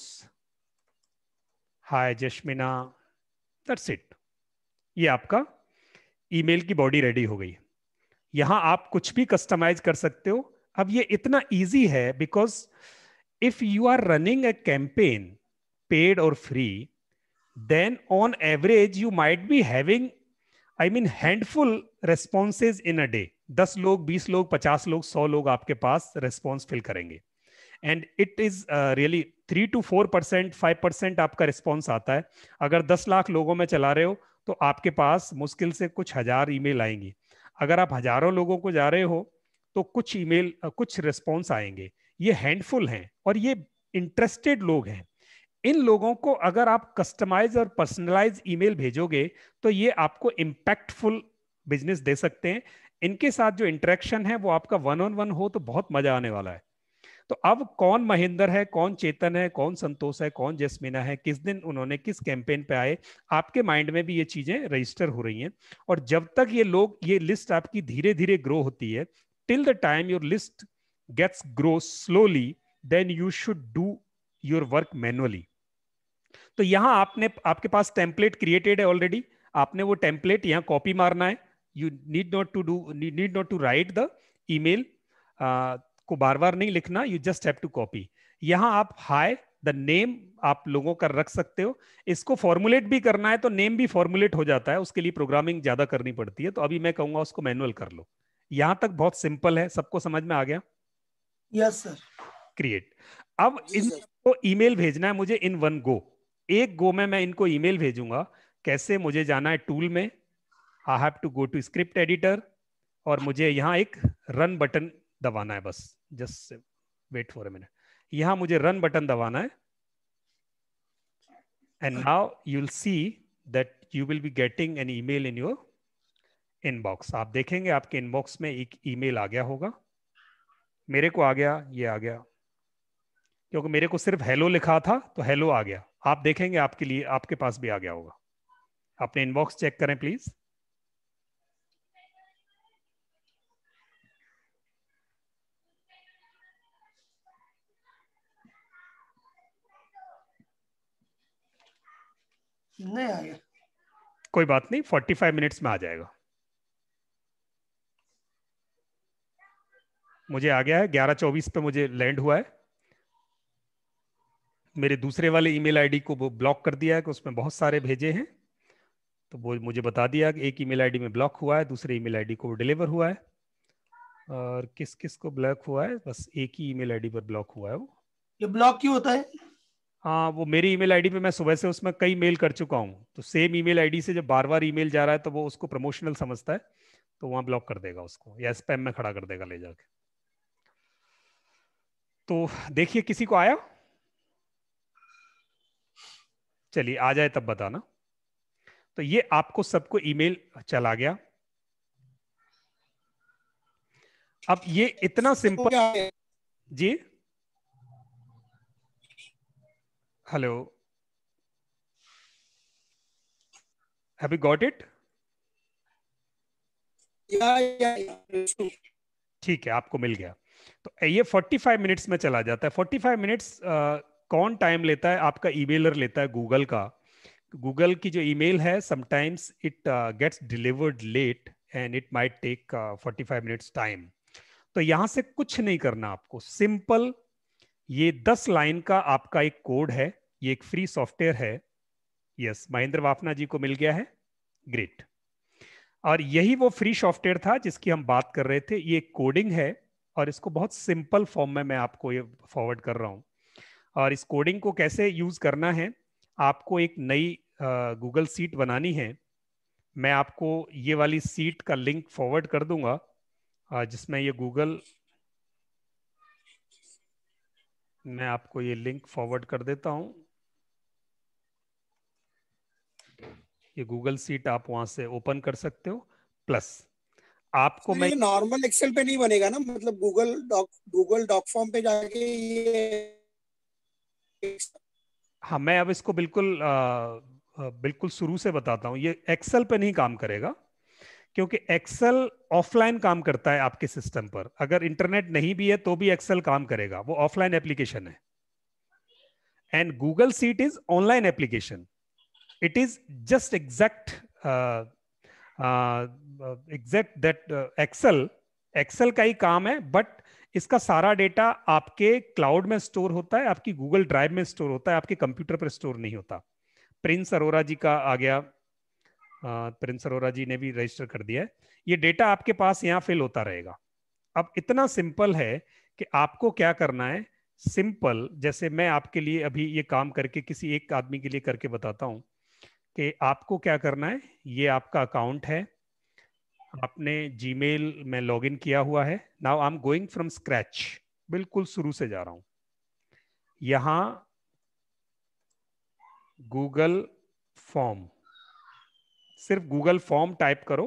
हाय जश्मिना दैट्स इट ये आपका ईमेल की बॉडी रेडी हो गई है यहां आप कुछ भी कस्टमाइज कर सकते हो अब ये इतना इजी है because if you are running a campaign paid और free then on average you might be having I mean handful responses in a day दस लोग बीस लोग पचास लोग सौ लोग आपके पास रेस्पॉन्स फिल करेंगे and it is really three two four percent five percent आपका रिस्पॉन्स आता है अगर दस लाख लोगों में चला रहे हो तो आपके पास मुश्किल से कुछ हजार ईमेल आएंगी अगर आप हजारों लोगों को जा रहे हो तो कुछ ईमेल कुछ रिस्पॉन्स आएंगे ये हैंडफुल हैं और ये इंटरेस्टेड लोग हैं इन लोगों को अगर आप कस्टमाइज और पर्सनलाइज ईमेल भेजोगे तो ये आपको इम्पैक्टफुल बिजनेस दे सकते हैं इनके साथ जो इंटरेक्शन है वो आपका वन ऑन वन हो तो बहुत मजा आने वाला है तो अब कौन महेंद्र है कौन चेतन है कौन संतोष है कौन जसमिना है किस दिन उन्होंने किस कैंपेन पे आए आपके माइंड में भी ये चीजें रजिस्टर हो रही हैं और जब तक ये लोग ये लिस्ट आपकी धीरे धीरे ग्रो होती है till the time your list gets grow slowly then you should do your work manually तो यहां आपने आपके पास टेम्पलेट क्रिएटेड है ऑलरेडी आपने वो टेम्पलेट यहाँ कॉपी मारना है you need not to do need not to write the email को बार बार नहीं लिखना you just have to copy यहाँ आप हाई द नेम आप लोगों का रख सकते हो इसको फॉर्मुलेट भी करना है तो नेम भी फॉर्मुलेट हो जाता है उसके लिए प्रोग्रामिंग ज्यादा करनी पड़ती है तो अभी मैं कहूंगा उसको मैनुअल कर लो यहां तक बहुत सिंपल है सबको समझ में आ गया यस सर क्रिएट अब इनको ईमेल भेजना है मुझे इन वन गो एक गो में मैं इनको ईमेल भेजूंगा कैसे मुझे जाना है टूल में I have to go to script editor और मुझे यहाँ एक रन बटन दबाना है बस जस्ट वेट फॉर मिनट यहाँ मुझे रन बटन दबाना है and now you'll see that you will be getting an email in your inbox आप देखेंगे आपके इनबॉक्स में एक ईमेल आ गया होगा मेरे को आ गया ये आ गया क्योंकि मेरे को सिर्फ हेलो लिखा था तो हेलो आ गया आप देखेंगे आपके लिए आपके पास भी आ गया होगा अपने इनबॉक्स चेक करें प्लीज नहीं आ गया कोई बात नहीं फोर्टी फाइव मिनट्स में आ जाएगा मुझे आ गया है ग्यारह चौबीस पे मुझे लैंड हुआ है मेरे दूसरे वाले ईमेल आईडी को वो ब्लॉक कर दिया है कि उसमें बहुत सारे भेजे हैं तो वो मुझे बता दिया कि एक ईमेल आईडी में ब्लॉक हुआ है दूसरे ईमेल आईडी को डिलीवर हुआ है और किस किस को ब्लॉक हुआ है बस एक ही ईमेल आईडी पर ब्लॉक हुआ है वो ये ब्लॉक क्यों होता है हाँ वो मेरी ईमेल आईडी पे मैं सुबह से उसमें कई मेल कर चुका हूँ तो सेम ईमेल आईडी से जब बार बार ईमेल जा रहा है तो वो उसको प्रमोशनल समझता है तो वहाँ ब्लॉक कर देगा उसको या स्पैम में खड़ा कर देगा ले जाके तो देखिए किसी को आया चलिए आ जाए तब बताना तो ये आपको सबको ईमेल चला गया अब ये इतना सिंपल जी hello have you got it ठीक है आपको मिल गया तो ये 45 मिनट्स में चला जाता है 45 मिनट्स कौन टाइम लेता है आपका ईमेलर लेता है गूगल का गूगल की जो ईमेल है sometimes it gets delivered late and it might take forty five minutes time तो यहां से कुछ नहीं करना आपको सिंपल ये दस लाइन का आपका एक कोड है ये एक फ्री सॉफ्टवेयर है यस महेंद्र वाफना जी को मिल गया है ग्रेट और यही वो फ्री सॉफ्टवेयर था जिसकी हम बात कर रहे थे ये कोडिंग है और इसको बहुत सिंपल फॉर्म में मैं आपको ये फॉरवर्ड कर रहा हूं और इस कोडिंग को कैसे यूज करना है आपको एक नई गूगल सीट बनानी है मैं आपको ये वाली सीट का लिंक फॉरवर्ड कर दूंगा जिसमें ये गूगल मैं आपको ये लिंक फॉरवर्ड कर देता हूं ये गूगल सीट आप वहां से ओपन कर सकते हो प्लस आपको तो मैं नॉर्मल एक्सेल पे नहीं बनेगा ना मतलब Google doc Google doc form पे जाके ये हाँ मैं अब इसको बिल्कुल आ, बिल्कुल शुरू से बताता हूँ ये एक्सेल पे नहीं काम करेगा क्योंकि एक्सेल ऑफलाइन काम करता है आपके सिस्टम पर अगर इंटरनेट नहीं भी है तो भी एक्सेल काम करेगा वो ऑफलाइन एप्लीकेशन है and Google sheet is online application it is just exact exact that Excel Excel का ही काम है बट इसका सारा डेटा आपके क्लाउड में स्टोर होता है आपकी गूगल ड्राइव में स्टोर होता है आपके कंप्यूटर पर स्टोर नहीं होता प्रिंस अरोरा जी का आ गया प्रिंस अरोरा जी ने भी रजिस्टर कर दिया है ये डेटा आपके पास यहाँ फिल होता रहेगा अब इतना सिंपल है कि आपको क्या करना है सिंपल जैसे मैं आपके लिए अभी ये काम करके किसी एक आदमी के लिए करके बताता हूँ कि आपको क्या करना है ये आपका अकाउंट है आपने जीमेल में लॉगिन किया हुआ है now I am going from scratch बिल्कुल शुरू से जा रहा हूं यहां गूगल फॉर्म सिर्फ गूगल फॉर्म टाइप करो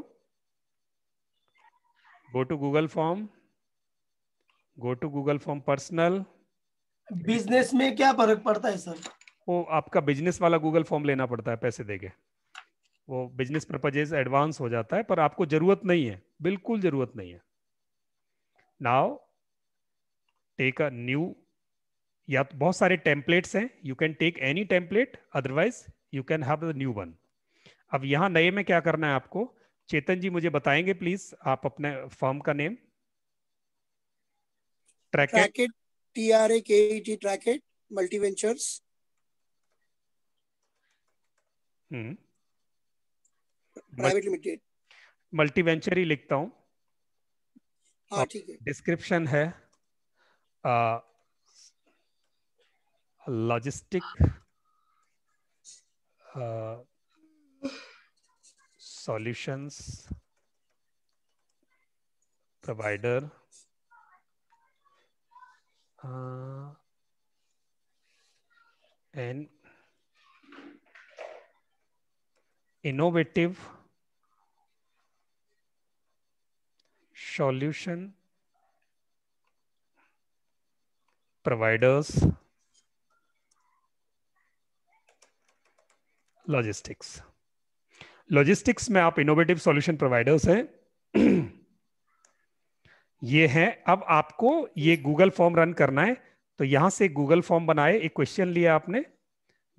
go to Google form go to Google form personal business में क्या फर्क पड़ता है सर वो आपका बिजनेस वाला गूगल फॉर्म लेना पड़ता है पैसे देके वो बिजनेस परपजेज एडवांस हो जाता है पर आपको जरूरत नहीं है बिल्कुल जरूरत नहीं है नाउ टेक अ न्यू या तो बहुत सारे टेम्पलेट्स हैं you can take any template otherwise you can have a new one अब यहाँ नए में क्या करना है आपको चेतन जी मुझे बताएंगे प्लीज आप अपने फॉर्म का name Trackit T R A K T Trackit multi ventures hmm private limited multi venture ही लिखता हूँ हाँ ठीक है डिस्क्रिप्शन है logistic solutions provider and innovative solution providers logistics logistics में आप इनोवेटिव सॉल्यूशन प्रोवाइडर्स हैं [CLEARS THROAT] ये है अब आपको ये गूगल फॉर्म रन करना है तो यहां से गूगल फॉर्म बनाए एक क्वेश्चन लिया आपने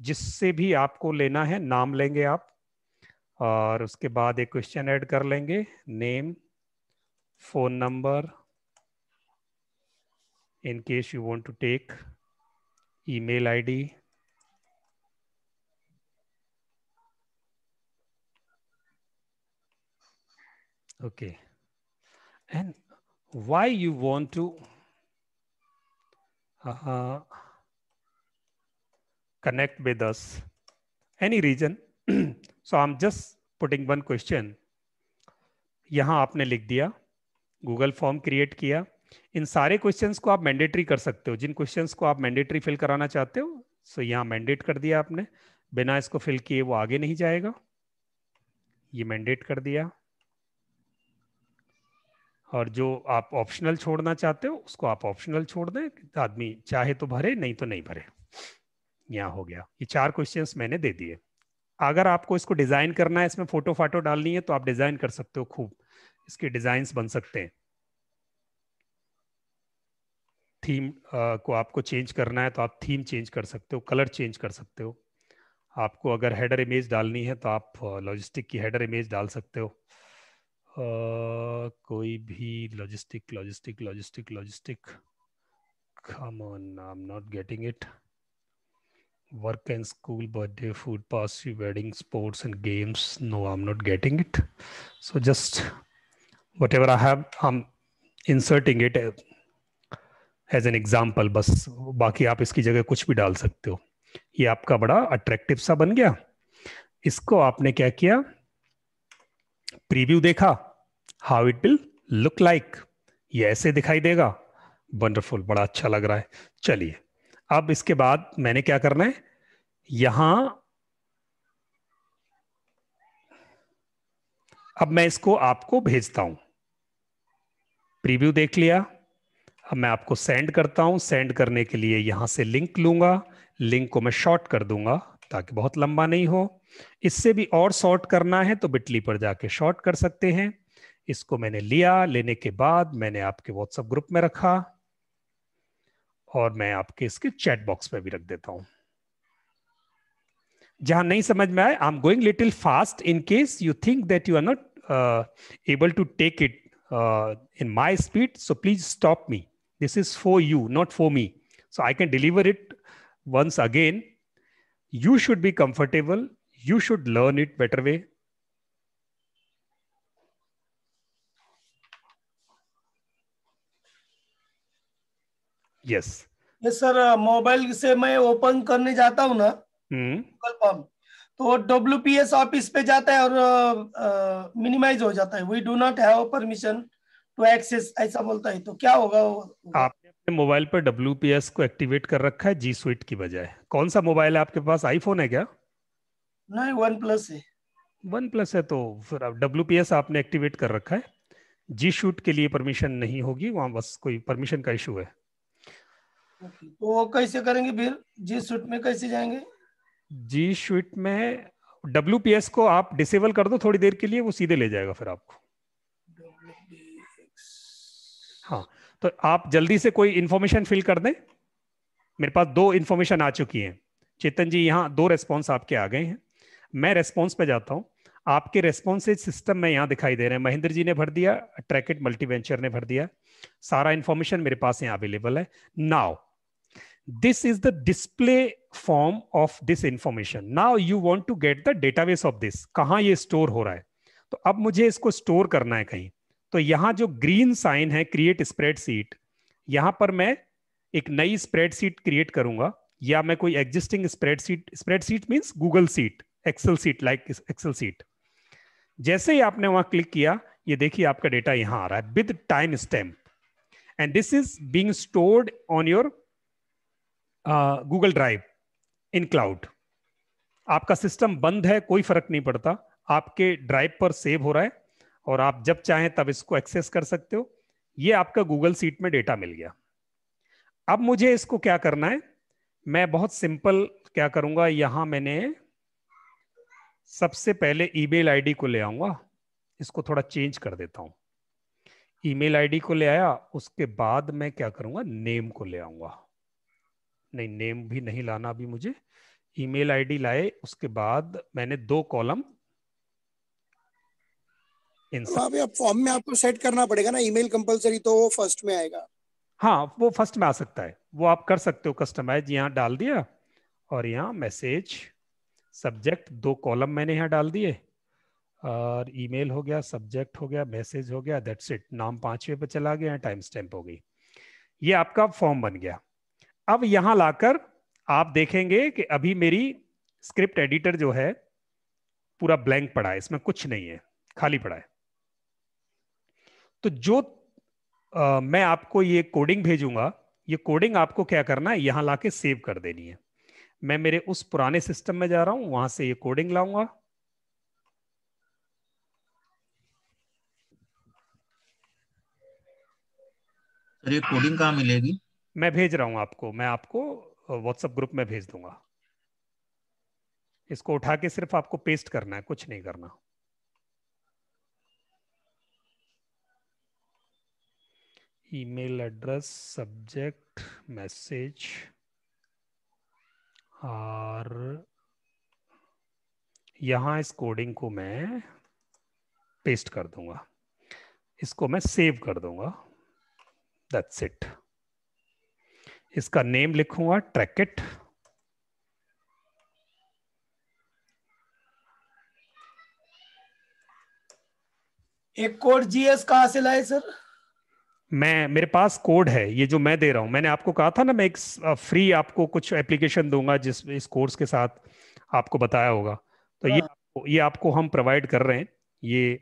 जिससे भी आपको लेना है नाम लेंगे आप और उसके बाद एक क्वेश्चन ऐड कर लेंगे name phone number in case you want to take email ID. Okay. And why you want to uh, connect with us, any reason. [CLEARS THROAT] so I'm just putting one question. यहाँ आपने लिख दिया Google form create किया इन सारे questions को आप mandatory कर सकते हो जिन क्वेश्चंस को आप मैंडेटरी फिल कराना चाहते हो सो यहाँ मैंडेट कर दिया आपने बिना इसको फिल किए वो आगे नहीं जाएगा ये मैंडेट कर दिया और जो आप ऑप्शनल छोड़ना चाहते हो उसको आप ऑप्शनल छोड़ दें आदमी चाहे तो भरे नहीं तो नहीं भरे यहाँ हो गया ये चार क्वेश्चंस मैंने दे दिए अगर आपको इसको डिज़ाइन करना है इसमें फोटो फाटो डालनी है तो आप डिज़ाइन कर सकते हो खूब इसके डिजाइन बन सकते हैं थीम को आपको चेंज करना है तो आप थीम चेंज कर सकते हो कलर चेंज कर सकते हो आपको अगर हेडर इमेज डालनी है तो आप लॉजिस्टिक की हेडर इमेज डाल सकते हो आ, कोई भी logistic logistic logistic logistic I am not getting it work and school birthday food pass wedding sports and games no I am not getting it so just whatever I have, I'm inserting it as an example. बस बाकी आप इसकी जगह कुछ भी डाल सकते हो ये आपका बड़ा अट्रैक्टिव सा बन गया इसको आपने क्या किया प्रीव्यू देखा how it will look like ये ऐसे दिखाई देगा वंडरफुल बड़ा अच्छा लग रहा है चलिए अब इसके बाद मैंने क्या करना है यहां अब मैं इसको आपको भेजता हूं प्रीव्यू देख लिया अब मैं आपको सेंड करता हूं सेंड करने के लिए यहां से लिंक लूंगा लिंक को मैं शॉर्ट कर दूंगा ताकि बहुत लंबा नहीं हो इससे भी और शॉर्ट करना है तो बिटली पर जाके शॉर्ट कर सकते हैं इसको मैंने लिया लेने के बाद मैंने आपके व्हाट्सएप ग्रुप में रखा और मैं आपके इसके चैट बॉक्स में भी रख देता हूं जहां नहीं समझ में आए I am going little fast in case you think that you are not able to take it uh, in my speed. So please stop me. This is for you, not for me. So I can deliver it once again. You should be comfortable. You should learn it better way. yes. yes, sir uh, Mobile, से मैं open करने जाता हूँ ना hmm. तो W P S office पे जाता है और मिनिमाइज uh, uh, हो जाता है we do not have permission to access ऐसा बोलता है तो क्या होगा वो आपने अपने मोबाइल पर डब्ल्यू पी एस को एक्टिवेट कर रखा है जी स्वीट की बजाय कौन सा मोबाइल है आपके पास आईफोन है क्या नहीं वन प्लस है वन प्लस है तो फिर आप डब्ल्यू पी एस आपने एक्टिवेट कर रखा है जी शूट के लिए परमिशन नहीं होगी वहाँ बस कोई परमिशन का इशू है तो वो कैसे करेंगे फिर जी शूट में कैसे जाएंगे जी स्वीट में डब्ल्यू को आप डिसेबल कर दो थोड़ी देर के लिए वो सीधे ले जाएगा फिर आपको हाँ तो आप जल्दी से कोई इन्फॉर्मेशन फिल कर दें मेरे पास दो इन्फॉर्मेशन आ चुकी हैं चेतन जी यहाँ दो रेस्पॉन्स आपके आ गए हैं मैं रेस्पॉन्स पे जाता हूँ आपके रेस्पॉन्सेज सिस्टम में यहाँ दिखाई दे रहे हैं महेंद्र जी ने भर दिया ट्रैकेट मल्टीवेंचर ने भर दिया सारा इन्फॉर्मेशन मेरे पास यहाँ अवेलेबल है now This is the display form of this information. Now you want to get the database of this. कहाँ ये store हो रहा है तो अब मुझे इसको store करना है कहीं तो यहाँ जो green sign है create spreadsheet यहाँ पर मैं एक नई spreadsheet create करूँगा या मैं कोई existing spreadsheet spreadsheet means Google sheet Excel sheet like Excel sheet जैसे ही आपने वहां क्लिक किया ये देखिए आपका डेटा यहाँ आ रहा है with time stamp and this is being stored on your Google drive in cloud आपका सिस्टम बंद है कोई फर्क नहीं पड़ता आपके ड्राइव पर सेव हो रहा है और आप जब चाहें तब इसको एक्सेस कर सकते हो ये आपका गूगल सीट में डेटा मिल गया अब मुझे इसको क्या करना है मैं बहुत सिंपल क्या करूंगा यहां मैंने सबसे पहले ईमेल आईडी को ले आऊंगा इसको थोड़ा चेंज कर देता हूं ईमेल आईडी को ले आया उसके बाद मैं क्या करूंगा नेम को ले आऊंगा नहीं नेम भी नहीं लाना अभी मुझे ईमेल आईडी लाए उसके बाद मैंने दो कॉलम फॉर्म हाँ, में आपको सेट करना पड़ेगा ना ईमेल कंपलसरी तो वो फर्स्ट में आएगा हाँ वो फर्स्ट में आ सकता है वो आप कर सकते हो कस्टमाइज यहाँ डाल दिया और यहाँ मैसेज सब्जेक्ट दो कॉलम मैंने यहाँ डाल दिए और ईमेल हो गया सब्जेक्ट हो गया मैसेज हो गया दैट्स इट नाम पांचवे पे चला गया टाइम स्टैम्प हो गई ये आपका फॉर्म बन गया अब यहां लाकर आप देखेंगे कि अभी मेरी स्क्रिप्ट एडिटर जो है पूरा ब्लैंक पड़ा है इसमें कुछ नहीं है खाली पड़ा है तो जो आ, मैं आपको ये कोडिंग भेजूंगा ये कोडिंग आपको क्या करना है यहां लाके सेव कर देनी है मैं मेरे उस पुराने सिस्टम में जा रहा हूं वहां से ये कोडिंग लाऊंगा सर ये कोडिंग कहा मिलेगी मैं भेज रहा हूं आपको मैं आपको व्हाट्सएप ग्रुप में भेज दूंगा इसको उठा के सिर्फ आपको पेस्ट करना है कुछ नहीं करना ईमेल एड्रेस सब्जेक्ट मैसेज और यहां इस कोडिंग को मैं पेस्ट कर दूंगा इसको मैं सेव कर दूंगा दैट्स इट इसका नेम लिखूंगा ट्रैकेट एक कोड जीएस कहाँ से लाए सर मैं मेरे पास कोड है ये जो मैं दे रहा हूं मैंने आपको कहा था ना मैं एक फ्री आपको कुछ एप्लीकेशन दूंगा जिस इस कोर्स के साथ आपको बताया होगा तो ये हाँ। ये आपको हम प्रोवाइड कर रहे हैं ये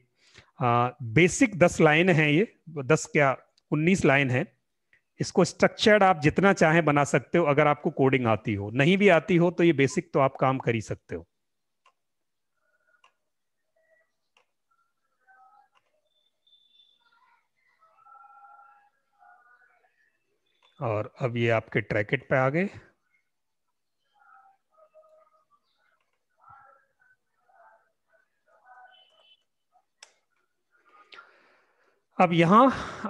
आ, बेसिक दस लाइन है ये दस क्या उन्नीस लाइन है इसको स्ट्रक्चर्ड आप जितना चाहे बना सकते हो अगर आपको कोडिंग आती हो नहीं भी आती हो तो ये बेसिक तो आप काम कर ही सकते हो और अब ये आपके ट्रैकेट पे आ गए अब यहाँ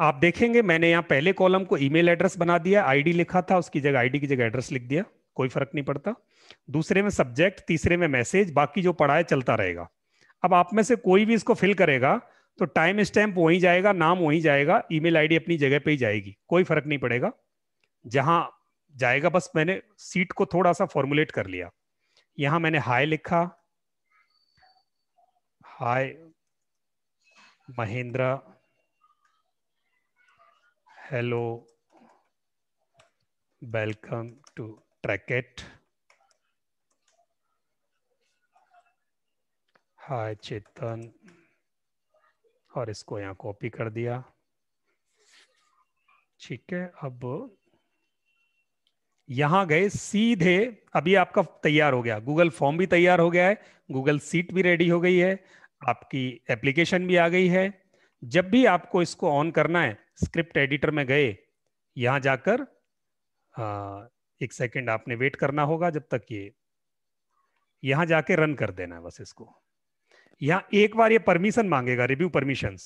आप देखेंगे मैंने यहाँ पहले कॉलम को ईमेल एड्रेस बना दिया आईडी लिखा था उसकी जगह आईडी की जगह एड्रेस लिख दिया कोई फर्क नहीं पड़ता दूसरे में सब्जेक्ट तीसरे में मैसेज बाकी जो पढ़ाए चलता रहेगा अब आप में से कोई भी इसको फिल करेगा तो टाइम स्टैम्प वहीं जाएगा नाम वहीं जाएगा ई मेल अपनी जगह पर ही जाएगी कोई फर्क नहीं पड़ेगा जहां जाएगा बस मैंने सीट को थोड़ा सा फॉर्मुलेट कर लिया यहां मैंने हाय लिखा हाय Mahindra Hello, welcome to Tracket. हाय चेतन और इसको यहाँ कॉपी कर दिया ठीक है अब यहां गए सीधे अभी आपका तैयार हो गया गूगल फॉर्म भी तैयार हो गया है गूगल सीट भी रेडी हो गई है आपकी एप्लीकेशन भी आ गई है जब भी आपको इसको ऑन करना है स्क्रिप्ट एडिटर में गए यहां जाकर आ, एक सेकंड आपने वेट करना होगा जब तक ये यहां जाके रन कर देना है बस इसको यहां एक बार ये परमिशन मांगेगा रिव्यू परमिशन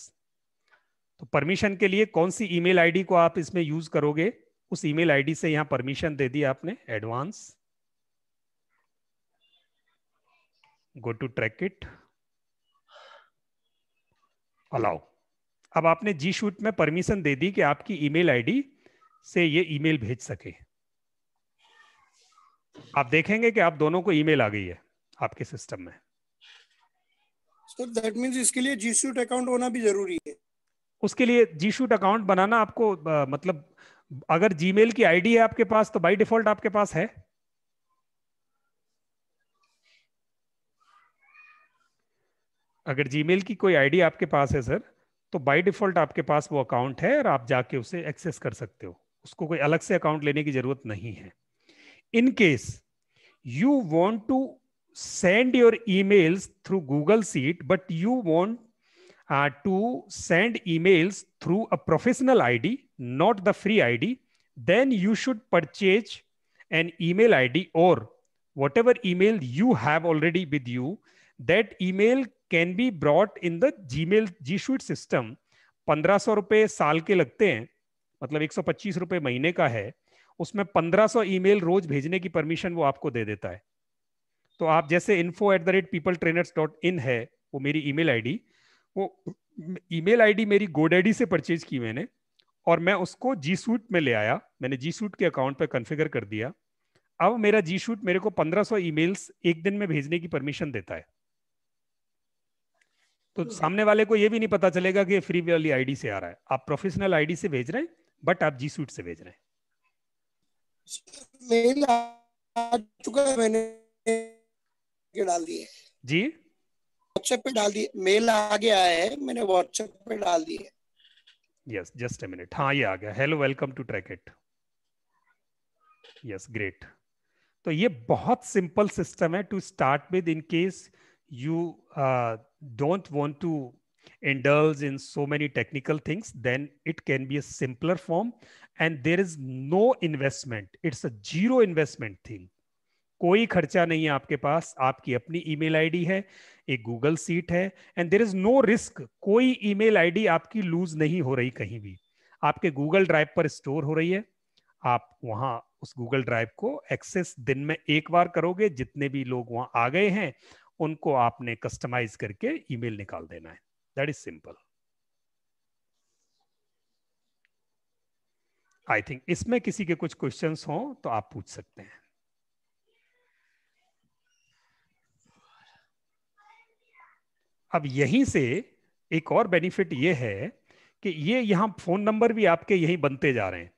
तो परमिशन के लिए कौन सी ईमेल आईडी को आप इसमें यूज करोगे उस ईमेल आईडी से यहां परमिशन दे दी आपने advance go to track it allow अब आपने जी शूट में परमिशन दे दी कि आपकी ईमेल आईडी से ये ईमेल भेज सके आप देखेंगे कि आप दोनों को ईमेल आ गई है आपके सिस्टम में सर दैट मींस इसके लिए जी शूट अकाउंट होना भी जरूरी है उसके लिए जी शूट अकाउंट बनाना आपको आ, मतलब अगर जीमेल की आईडी है आपके पास तो बाय डिफॉल्ट आपके पास है अगर जीमेल की कोई आईडी आपके पास है सर तो बाय डिफॉल्ट आपके पास वो अकाउंट है और आप जाके उसे एक्सेस कर सकते हो उसको कोई अलग से अकाउंट लेने की जरूरत नहीं है in case you want to send your emails through Google sheet but you want to send emails through a professional ID not the free ID email I D और whatever email you have already with you that email can be brought in the Gmail G suite system पंद्रह सौ रुपये साल के लगते हैं मतलब एक सौ पच्चीस रुपये महीने का है उसमें पंद्रह सौ मेल रोज भेजने की परमिशन वो आपको दे देता है तो आप जैसे info at the rate people trainers dot in है वो मेरी ईमेल आईडी वो ईमेल आईडी मेरी गोडेडी से परचेज की मैंने और मैं उसको जी सूट में ले आया मैंने जी सूट के अकाउंट पर कन्फिगर कर दिया अब मेरा जी सूट मेरे को 1500 ईमेल्स एक दिन में भेजने की परमिशन देता है तो सामने वाले को ये भी नहीं पता चलेगा कि फ्री वाली आईडी से आ रहा है आप प्रोफेशनल आईडी से भेज रहे हैं बट आप जी सूट से भेज रहे हैं मेल आ चुका है मैंने डाल दिए जी व्हाट्सएप पे डाल दिए मेल आ गया है मैंने व्हाट्सएप पे डाल दिए यस जस्ट अ मिनट हाँ ये आ गया hello welcome to track it yes great तो ये बहुत सिंपल सिस्टम है to start with in case you don't want to indulge in so many technical things, then it can be a simpler form. And there is no investment. It's a zero investment thing. कोई खर्चा नहीं है आपके पास आपकी अपनी email ID है एक Google sheet है and there is no risk कोई ईमेल आईडी आपकी लूज नहीं हो रही कहीं भी आपके गूगल ड्राइव पर स्टोर हो रही है आप वहां उस गूगल ड्राइव को एक्सेस दिन में एक बार करोगे जितने भी लोग वहां आ गए हैं उनको आपने कस्टमाइज करके ईमेल निकाल देना है that is simple I think इसमें किसी के कुछ क्वेश्चंस हो तो आप पूछ सकते हैं अब यहीं से एक और बेनिफिट ये है कि ये यहां फोन नंबर भी आपके यहीं बनते जा रहे हैं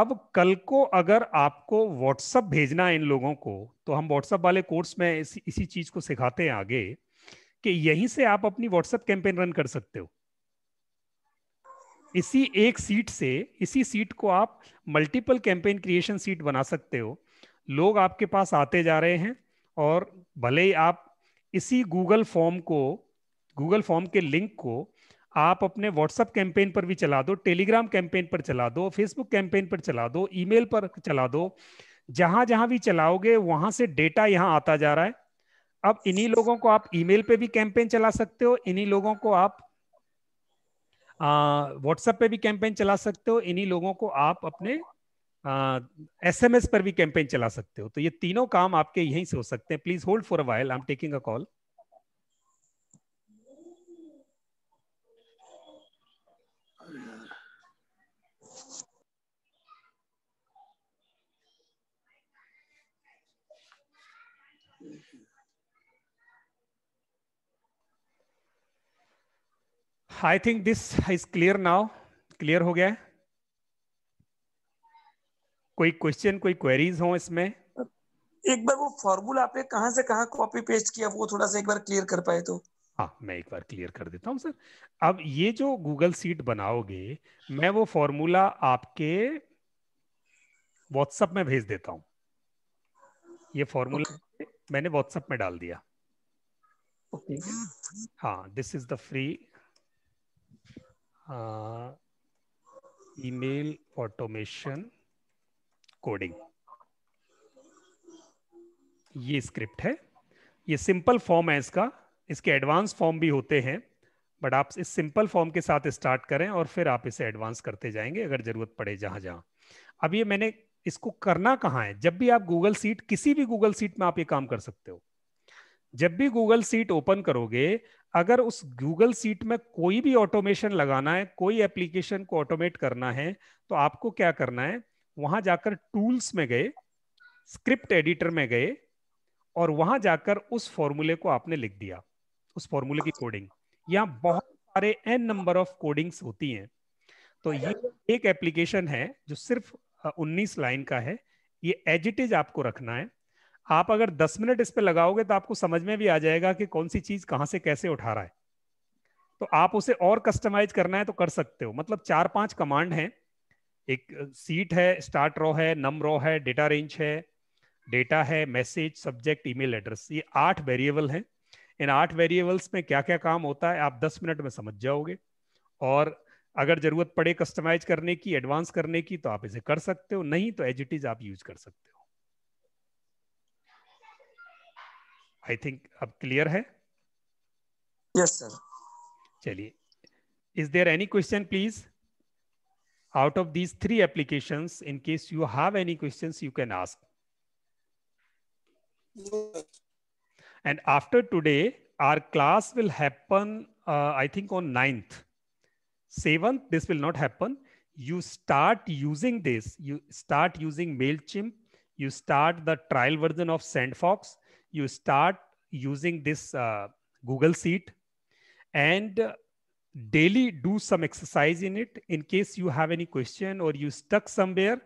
अब कल को अगर आपको व्हाट्सअप भेजना है इन लोगों को तो हम व्हाट्सअप वाले कोर्स में इस, इसी चीज को सिखाते हैं आगे कि यहीं से आप अपनी व्हाट्सएप कैंपेन रन कर सकते हो इसी एक सीट से इसी सीट को आप मल्टीपल कैंपेन क्रिएशन सीट बना सकते हो लोग आपके पास आते जा रहे हैं और भले ही आप इसी गूगल फॉर्म को गूगल फॉर्म के लिंक को आप अपने व्हाट्सएप कैंपेन पर भी चला दो टेलीग्राम कैंपेन पर चला दो फेसबुक कैंपेन पर चला दो ईमेल पर चला दो जहां जहां भी चलाओगे वहां से डेटा यहाँ आता जा रहा है अब इन्हीं लोगों को आप ईमेल पे भी कैंपेन चला सकते हो इन्हीं लोगों को आप व्हाट्सएप पे भी कैंपेन चला सकते हो इन्हीं लोगों को आप अपने एसएमएस पर भी कैंपेन चला सकते हो तो ये तीनों काम आपके यहीं से हो सकते हैं please hold for a while I am taking a call I think this is clear now clear हो गया है कोई क्वेश्चन कोई क्वेरीज हो इसमें एक बार वो फॉर्मूला आपने कहा से कहा कॉपी पेस्ट किया वो थोड़ा सा एक बार क्लियर कर पाए तो हाँ मैं एक बार क्लियर कर देता हूँ सर अब ये जो गूगल सीट बनाओगे मैं वो फॉर्मूला आपके व्हाट्सएप में भेज देता हूँ ये फॉर्मूला okay. मैंने व्हाट्सएप में डाल दिया okay. हाँ this is the free uh, email automation coding. ये स्क्रिप्ट है ये सिंपल फॉर्म है इसका इसके एडवांस फॉर्म भी होते हैं बट आप इस सिंपल फॉर्म के साथ स्टार्ट करें और फिर आप इसे एडवांस करते जाएंगे अगर जरूरत पड़े जहां जहां अब ये मैंने इसको करना कहाँ है जब भी आप गूगल सीट किसी भी गूगल सीट में आप ये काम कर सकते हो जब भी गूगल सीट ओपन करोगे अगर उस गूगल सीट में कोई भी ऑटोमेशन लगाना है कोई एप्लीकेशन को ऑटोमेट करना है तो आपको क्या करना है वहां जाकर टूल्स में गए स्क्रिप्ट एडिटर में गए और वहां जाकर उस फॉर्मूले को आपने लिख दिया उस फॉर्मूले की कोडिंग यहाँ बहुत सारे एन नंबर ऑफ कोडिंग्स होती हैं तो ये एक एप्लीकेशन है जो सिर्फ 19 लाइन का है ये एजिटेज आपको रखना है आप अगर दस मिनट इस पर लगाओगे तो आपको समझ में भी आ जाएगा कि कौन सी चीज कहाँ से कैसे उठा रहा है तो आप उसे और कस्टमाइज करना है तो कर सकते हो मतलब चार पांच कमांड हैं एक सीट है स्टार्ट रो है नम रो है डेटा रेंज है डेटा है मैसेज सब्जेक्ट ईमेल एड्रेस ये आठ वेरिएबल हैं इन आठ वेरिएबल्स में क्या क्या काम होता है आप दस मिनट में समझ जाओगे और अगर जरूरत पड़े कस्टमाइज करने की एडवांस करने की तो आप इसे कर सकते हो नहीं तो एज इट इज आप यूज कर सकते हो I think अब क्लियर है यस सर चलिए is there any question please out of these three applications in case you have any questions you can ask and after today our class will happen uh, i think on 9th 7th this will not happen you start using this you start using mailchimp you start the trial version of sandfox you start using this uh, Google Sheet and uh, daily do some exercise in it. In case you have any question or you stuck somewhere,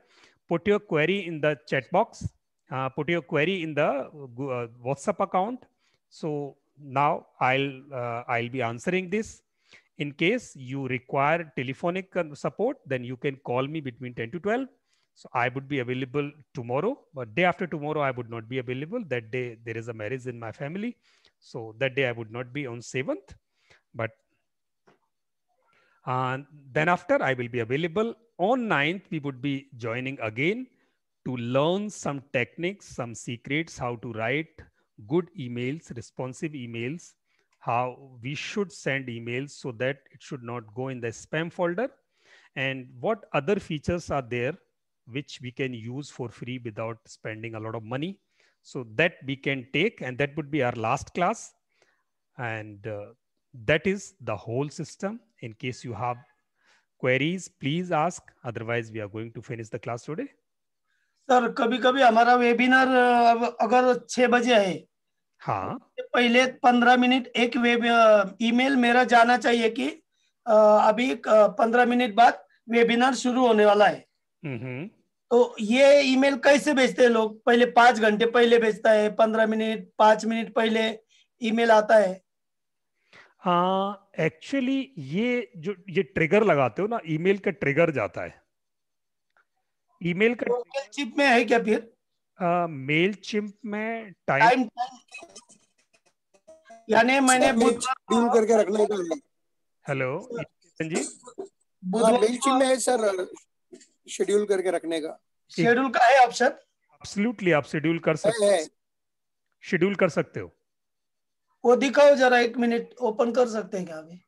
put your query in the chat box, uh, put your query in the uh, uh, WhatsApp account. So now I'll, uh, I'll be answering this. In case you require telephonic support, then you can call me between 10 to 12. So I would be available tomorrow, but day after tomorrow, I would not be available. That day, there is a marriage in my family. So that day, I would not be on 7th. But and then after, I will be available. On 9th, we would be joining again to learn some techniques, some secrets, how to write good emails, responsive emails, how we should send emails so that it should not go in the spam folder and what other features are there which we can use for free without spending a lot of money. So that we can take, and that would be our last class. And uh, that is the whole system. In case you have queries, please ask. Otherwise, we are going to finish the class today. Sir कभी कभी हमारा webinar अब अगर छह बजे है हाँ पहले पंद्रह मिनट एक वेब ईमेल मेरा जाना चाहिए कि अभी पंद्रह मिनट बाद वेबिनार शुरू होने वाला है तो ये ईमेल कैसे भेजते हैं लोग पहले पांच घंटे पहले भेजता है पंद्रह मिनट पांच मिनट पहले ईमेल आता है हाँ एक्चुअली ये जो ये ट्रिगर लगाते हो ना ईमेल का ट्रिगर जाता है ईमेल का मेल चिप में है क्या फिर मेल चिप में टाइम यानी मैंने बुधवार करके रखना हेलो जी मेल हाँ, चिप में है सर शेड्यूल करके रखने का शेड्यूल का है ऑप्शन एब्सोल्युटली आप शेड्यूल कर सकते हैं शेड्यूल कर सकते हो वो दिखाओ जरा एक मिनट ओपन कर सकते हैं क्या अभी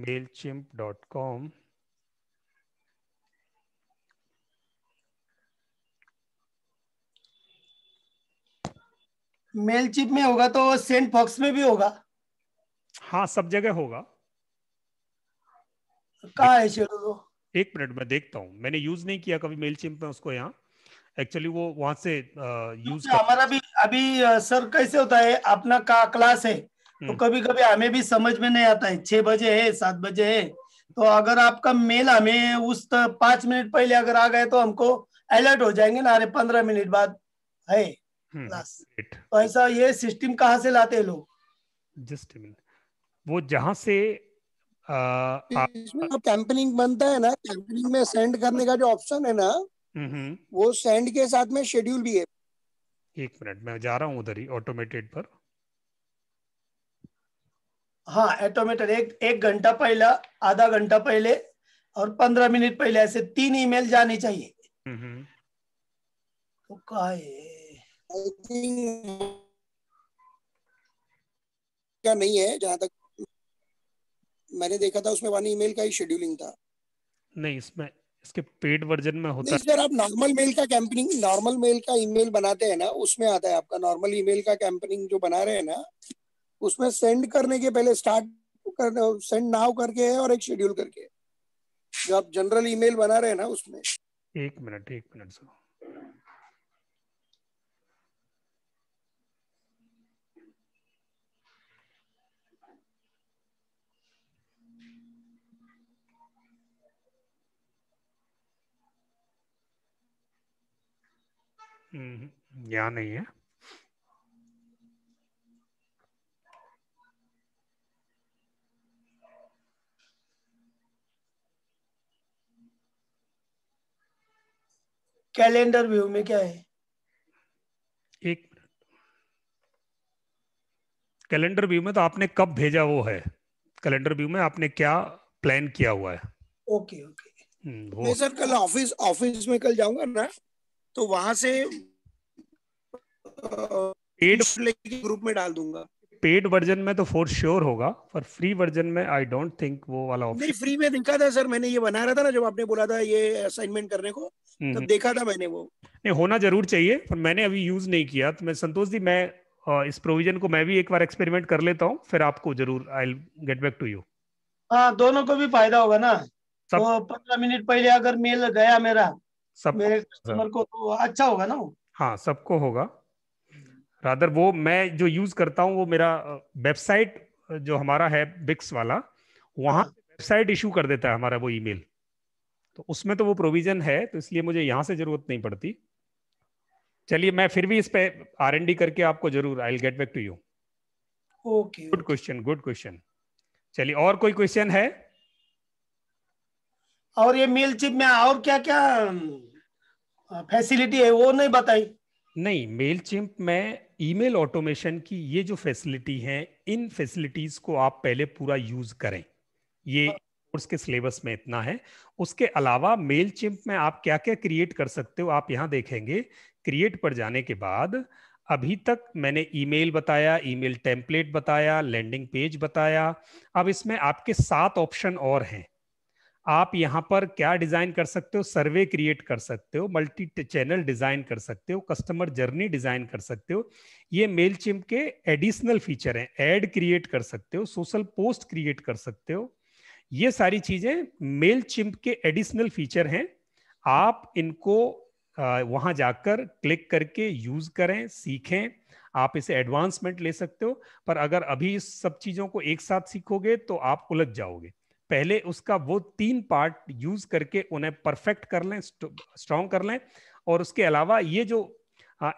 mailchimp.com मेलचिप में होगा तो सेंट फॉक्स में भी होगा हाँ सब जगह होगा है शेड्यूल एक मिनट मैं देखता हूँ मैंने यूज नहीं किया कभी मेल चिम में उसको यहाँ एक्चुअली वो वहां से यूज uh, अच्छा, हमारा भी अभी सर uh, कैसे होता है अपना का क्लास है तो हम्म। कभी कभी हमें भी समझ में नहीं आता है छह बजे है सात बजे है तो अगर आपका मेल हमें उस पांच मिनट पहले अगर आ गए तो हमको अलर्ट हो जाएंगे ना अरे पंद्रह मिनट बाद है क्लास हम्म, तो ऐसा ये सिस्टम कहाँ से लाते हैं लोग जस्ट वो जहाँ से इसमें कैंपनिंग बनता है ना कैंपनिंग में सेंड करने का जो ऑप्शन है ना हम्म। वो सेंड के साथ में शेड्यूल भी है एक मिनट मैं जा रहा हूँ उधर ही ऑटोमेटेड पर हाँ ऑटोमेटेड एक एक घंटा पहला आधा घंटा पहले और पंद्रह मिनट पहले ऐसे तीन ईमेल जाने चाहिए हम्म। तो का है क्या नहीं है जहाँ तक मैंने देखा था उसमें वन ईमेल का ही शेड्यूलिंग था नहीं इसमें इसके पेड वर्जन में होता है सर आप नॉर्मल मेल का कैंपेनिंग नॉर्मल मेल का ईमेल बनाते हैं ना उसमें आता है आपका नॉर्मल ईमेल का कैंपेनिंग जो बना रहे हैं ना उसमें सेंड करने के पहले स्टार्ट कर सेंड नाउ करके है और एक शेड्यूल करके जो आप जनरल ईमेल बना रहे हैं ना उसमें एक मिनट एक मिनट सुनो हम्म, यहाँ नहीं है कैलेंडर व्यू में क्या है एक कैलेंडर व्यू में तो आपने कब भेजा वो है कैलेंडर व्यू में आपने क्या प्लान किया हुआ है ओके ओके मैं हम्म, सर कल ऑफिस ऑफिस में कल जाऊंगा ना तो वहां से पेड uh, ग्रुप में डाल दूंगा पेड वर्जन में तो फोर श्योर होगा पर फ्री वर्जन में आई डोंट थिंक वो वाला ऑप्शन फ्री में देखा था सर मैंने ये बना रहा था ना जब आपने बोला था ये असाइनमेंट करने को हम्म, तब हम्म। देखा था मैंने वो नहीं होना जरूर चाहिए पर मैंने अभी यूज नहीं किया तो मैं संतोष जी मैं uh, इस प्रोविजन को मैं भी एक बार एक्सपेरिमेंट कर लेता हूँ फिर आपको जरूर I get back to you हाँ दोनों को भी फायदा होगा ना सब... तो पंद्रह मिनट पहले अगर मेल गया मेरा सब कस्टमर को तो अच्छा होगा ना वो हाँ सबको होगा रादर वो मैं जो यूज करता हूँ वो मेरा वेबसाइट जो हमारा है बिक्स वाला वहां वेबसाइट इशू कर देता है हमारा वो ईमेल तो उसमें तो वो प्रोविजन है तो इसलिए मुझे यहाँ से जरूरत नहीं पड़ती चलिए मैं फिर भी इस पे आर एन डी करके आपको जरूर I get back to you okay good question good question चलिए और कोई क्वेश्चन है और ये मेल चिप में और क्या क्या फैसिलिटी है वो नहीं बताई नहीं मेल चिम्प में ईमेल ऑटोमेशन की ये जो फैसिलिटी है इन फैसिलिटीज को आप पहले पूरा यूज करें ये कोर्स हाँ। के सिलेबस में इतना है उसके अलावा मेल चिंप में आप क्या क्या क्रिएट कर सकते हो आप यहाँ देखेंगे क्रिएट पर जाने के बाद अभी तक मैंने ईमेल बताया ईमेल टेम्पलेट बताया लैंडिंग पेज बताया अब इसमें आपके सात ऑप्शन और हैं आप यहाँ पर क्या डिज़ाइन कर सकते हो सर्वे क्रिएट कर सकते हो मल्टी चैनल डिज़ाइन कर सकते हो कस्टमर जर्नी डिज़ाइन कर सकते हो ये मेल चिम के एडिशनल फीचर हैं एड क्रिएट कर सकते हो सोशल पोस्ट क्रिएट कर सकते हो ये सारी चीज़ें मेल चिम्प के एडिशनल फीचर हैं आप इनको वहाँ जाकर क्लिक करके यूज़ करें सीखें आप इसे एडवांसमेंट ले सकते हो पर अगर अभी इस सब चीज़ों को एक साथ सीखोगे तो आप उलझ जाओगे पहले उसका वो तीन पार्ट यूज करके उन्हें परफेक्ट कर लें स्ट्रॉन्ग कर लें और उसके अलावा ये जो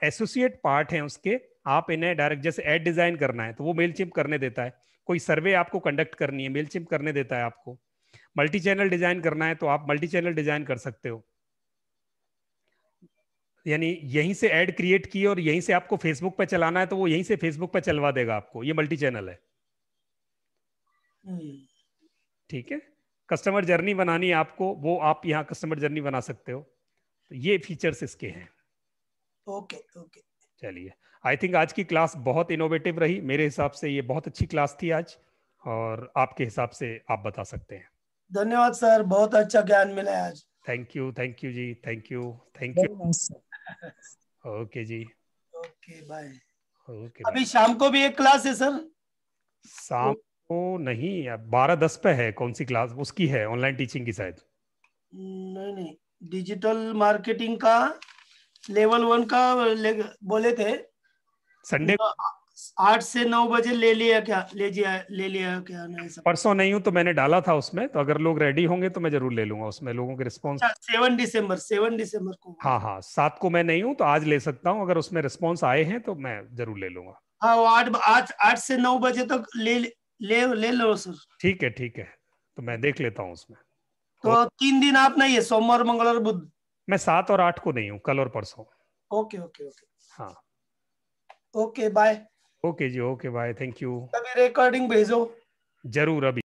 एसोसिएट पार्ट हैं उसके आप इन्हें डायरेक्ट जैसे एड डिजाइन करना है तो वो मेल करने देता है कोई सर्वे आपको कंडक्ट करनी है मेल करने देता है आपको मल्टी चैनल डिजाइन करना है तो आप मल्टी चैनल डिजाइन कर सकते हो यानी यहीं से एड क्रिएट किए और यहीं से आपको फेसबुक पर चलाना है तो वो यहीं से फेसबुक पर चलवा देगा आपको ये मल्टी चैनल है हम्म। ठीक है कस्टमर जर्नी बनानी आपको वो आप यहाँ कस्टमर जर्नी बना सकते हो तो ये फीचर्स इसके हैं ओके ओके चलिए आई थिंक आज की क्लास बहुत इनोवेटिव रही मेरे हिसाब से ये बहुत अच्छी क्लास थी आज और आपके हिसाब से आप बता सकते हैं धन्यवाद सर बहुत अच्छा ज्ञान मिला आज थैंक यू थैंक यू जी thank you thank you okay जी ओके बाय ओके अभी शाम को भी एक क्लास है सर शाम वो तो नहीं बारह दस पे है कौन सी क्लास उसकी है ऑनलाइन टीचिंग की शायद नहीं नहीं डिजिटल मार्केटिंग का लेवल वन का ले, बोले थे संडे तो आठ से नौ बजे ले लिया क्या ले लिया ले लिया क्या नहीं परसों नहीं हूँ तो मैंने डाला था उसमें तो अगर लोग रेडी होंगे तो मैं जरूर ले लूंगा उसमें लोगों के रिस्पॉन्स सेवन दिसंबर सेवन दिसंबर को हाँ हाँ सात को मैं नहीं हूँ तो आज ले सकता हूँ अगर उसमें रिस्पॉन्स आए हैं तो मैं जरूर ले लूंगा हाँ आठ आठ से नौ बजे तक तो ले ले ले लो सर ठीक है ठीक है तो मैं देख लेता हूँ उसमें तो तीन दिन आप नहीं है सोमवार मंगलवार बुध मैं सात और आठ को नहीं हूँ कल और परसों ओके ओके ओके हाँ ओके बाय ओके जी ओके बाय थैंक यू अभी रिकॉर्डिंग भेजो जरूर अभी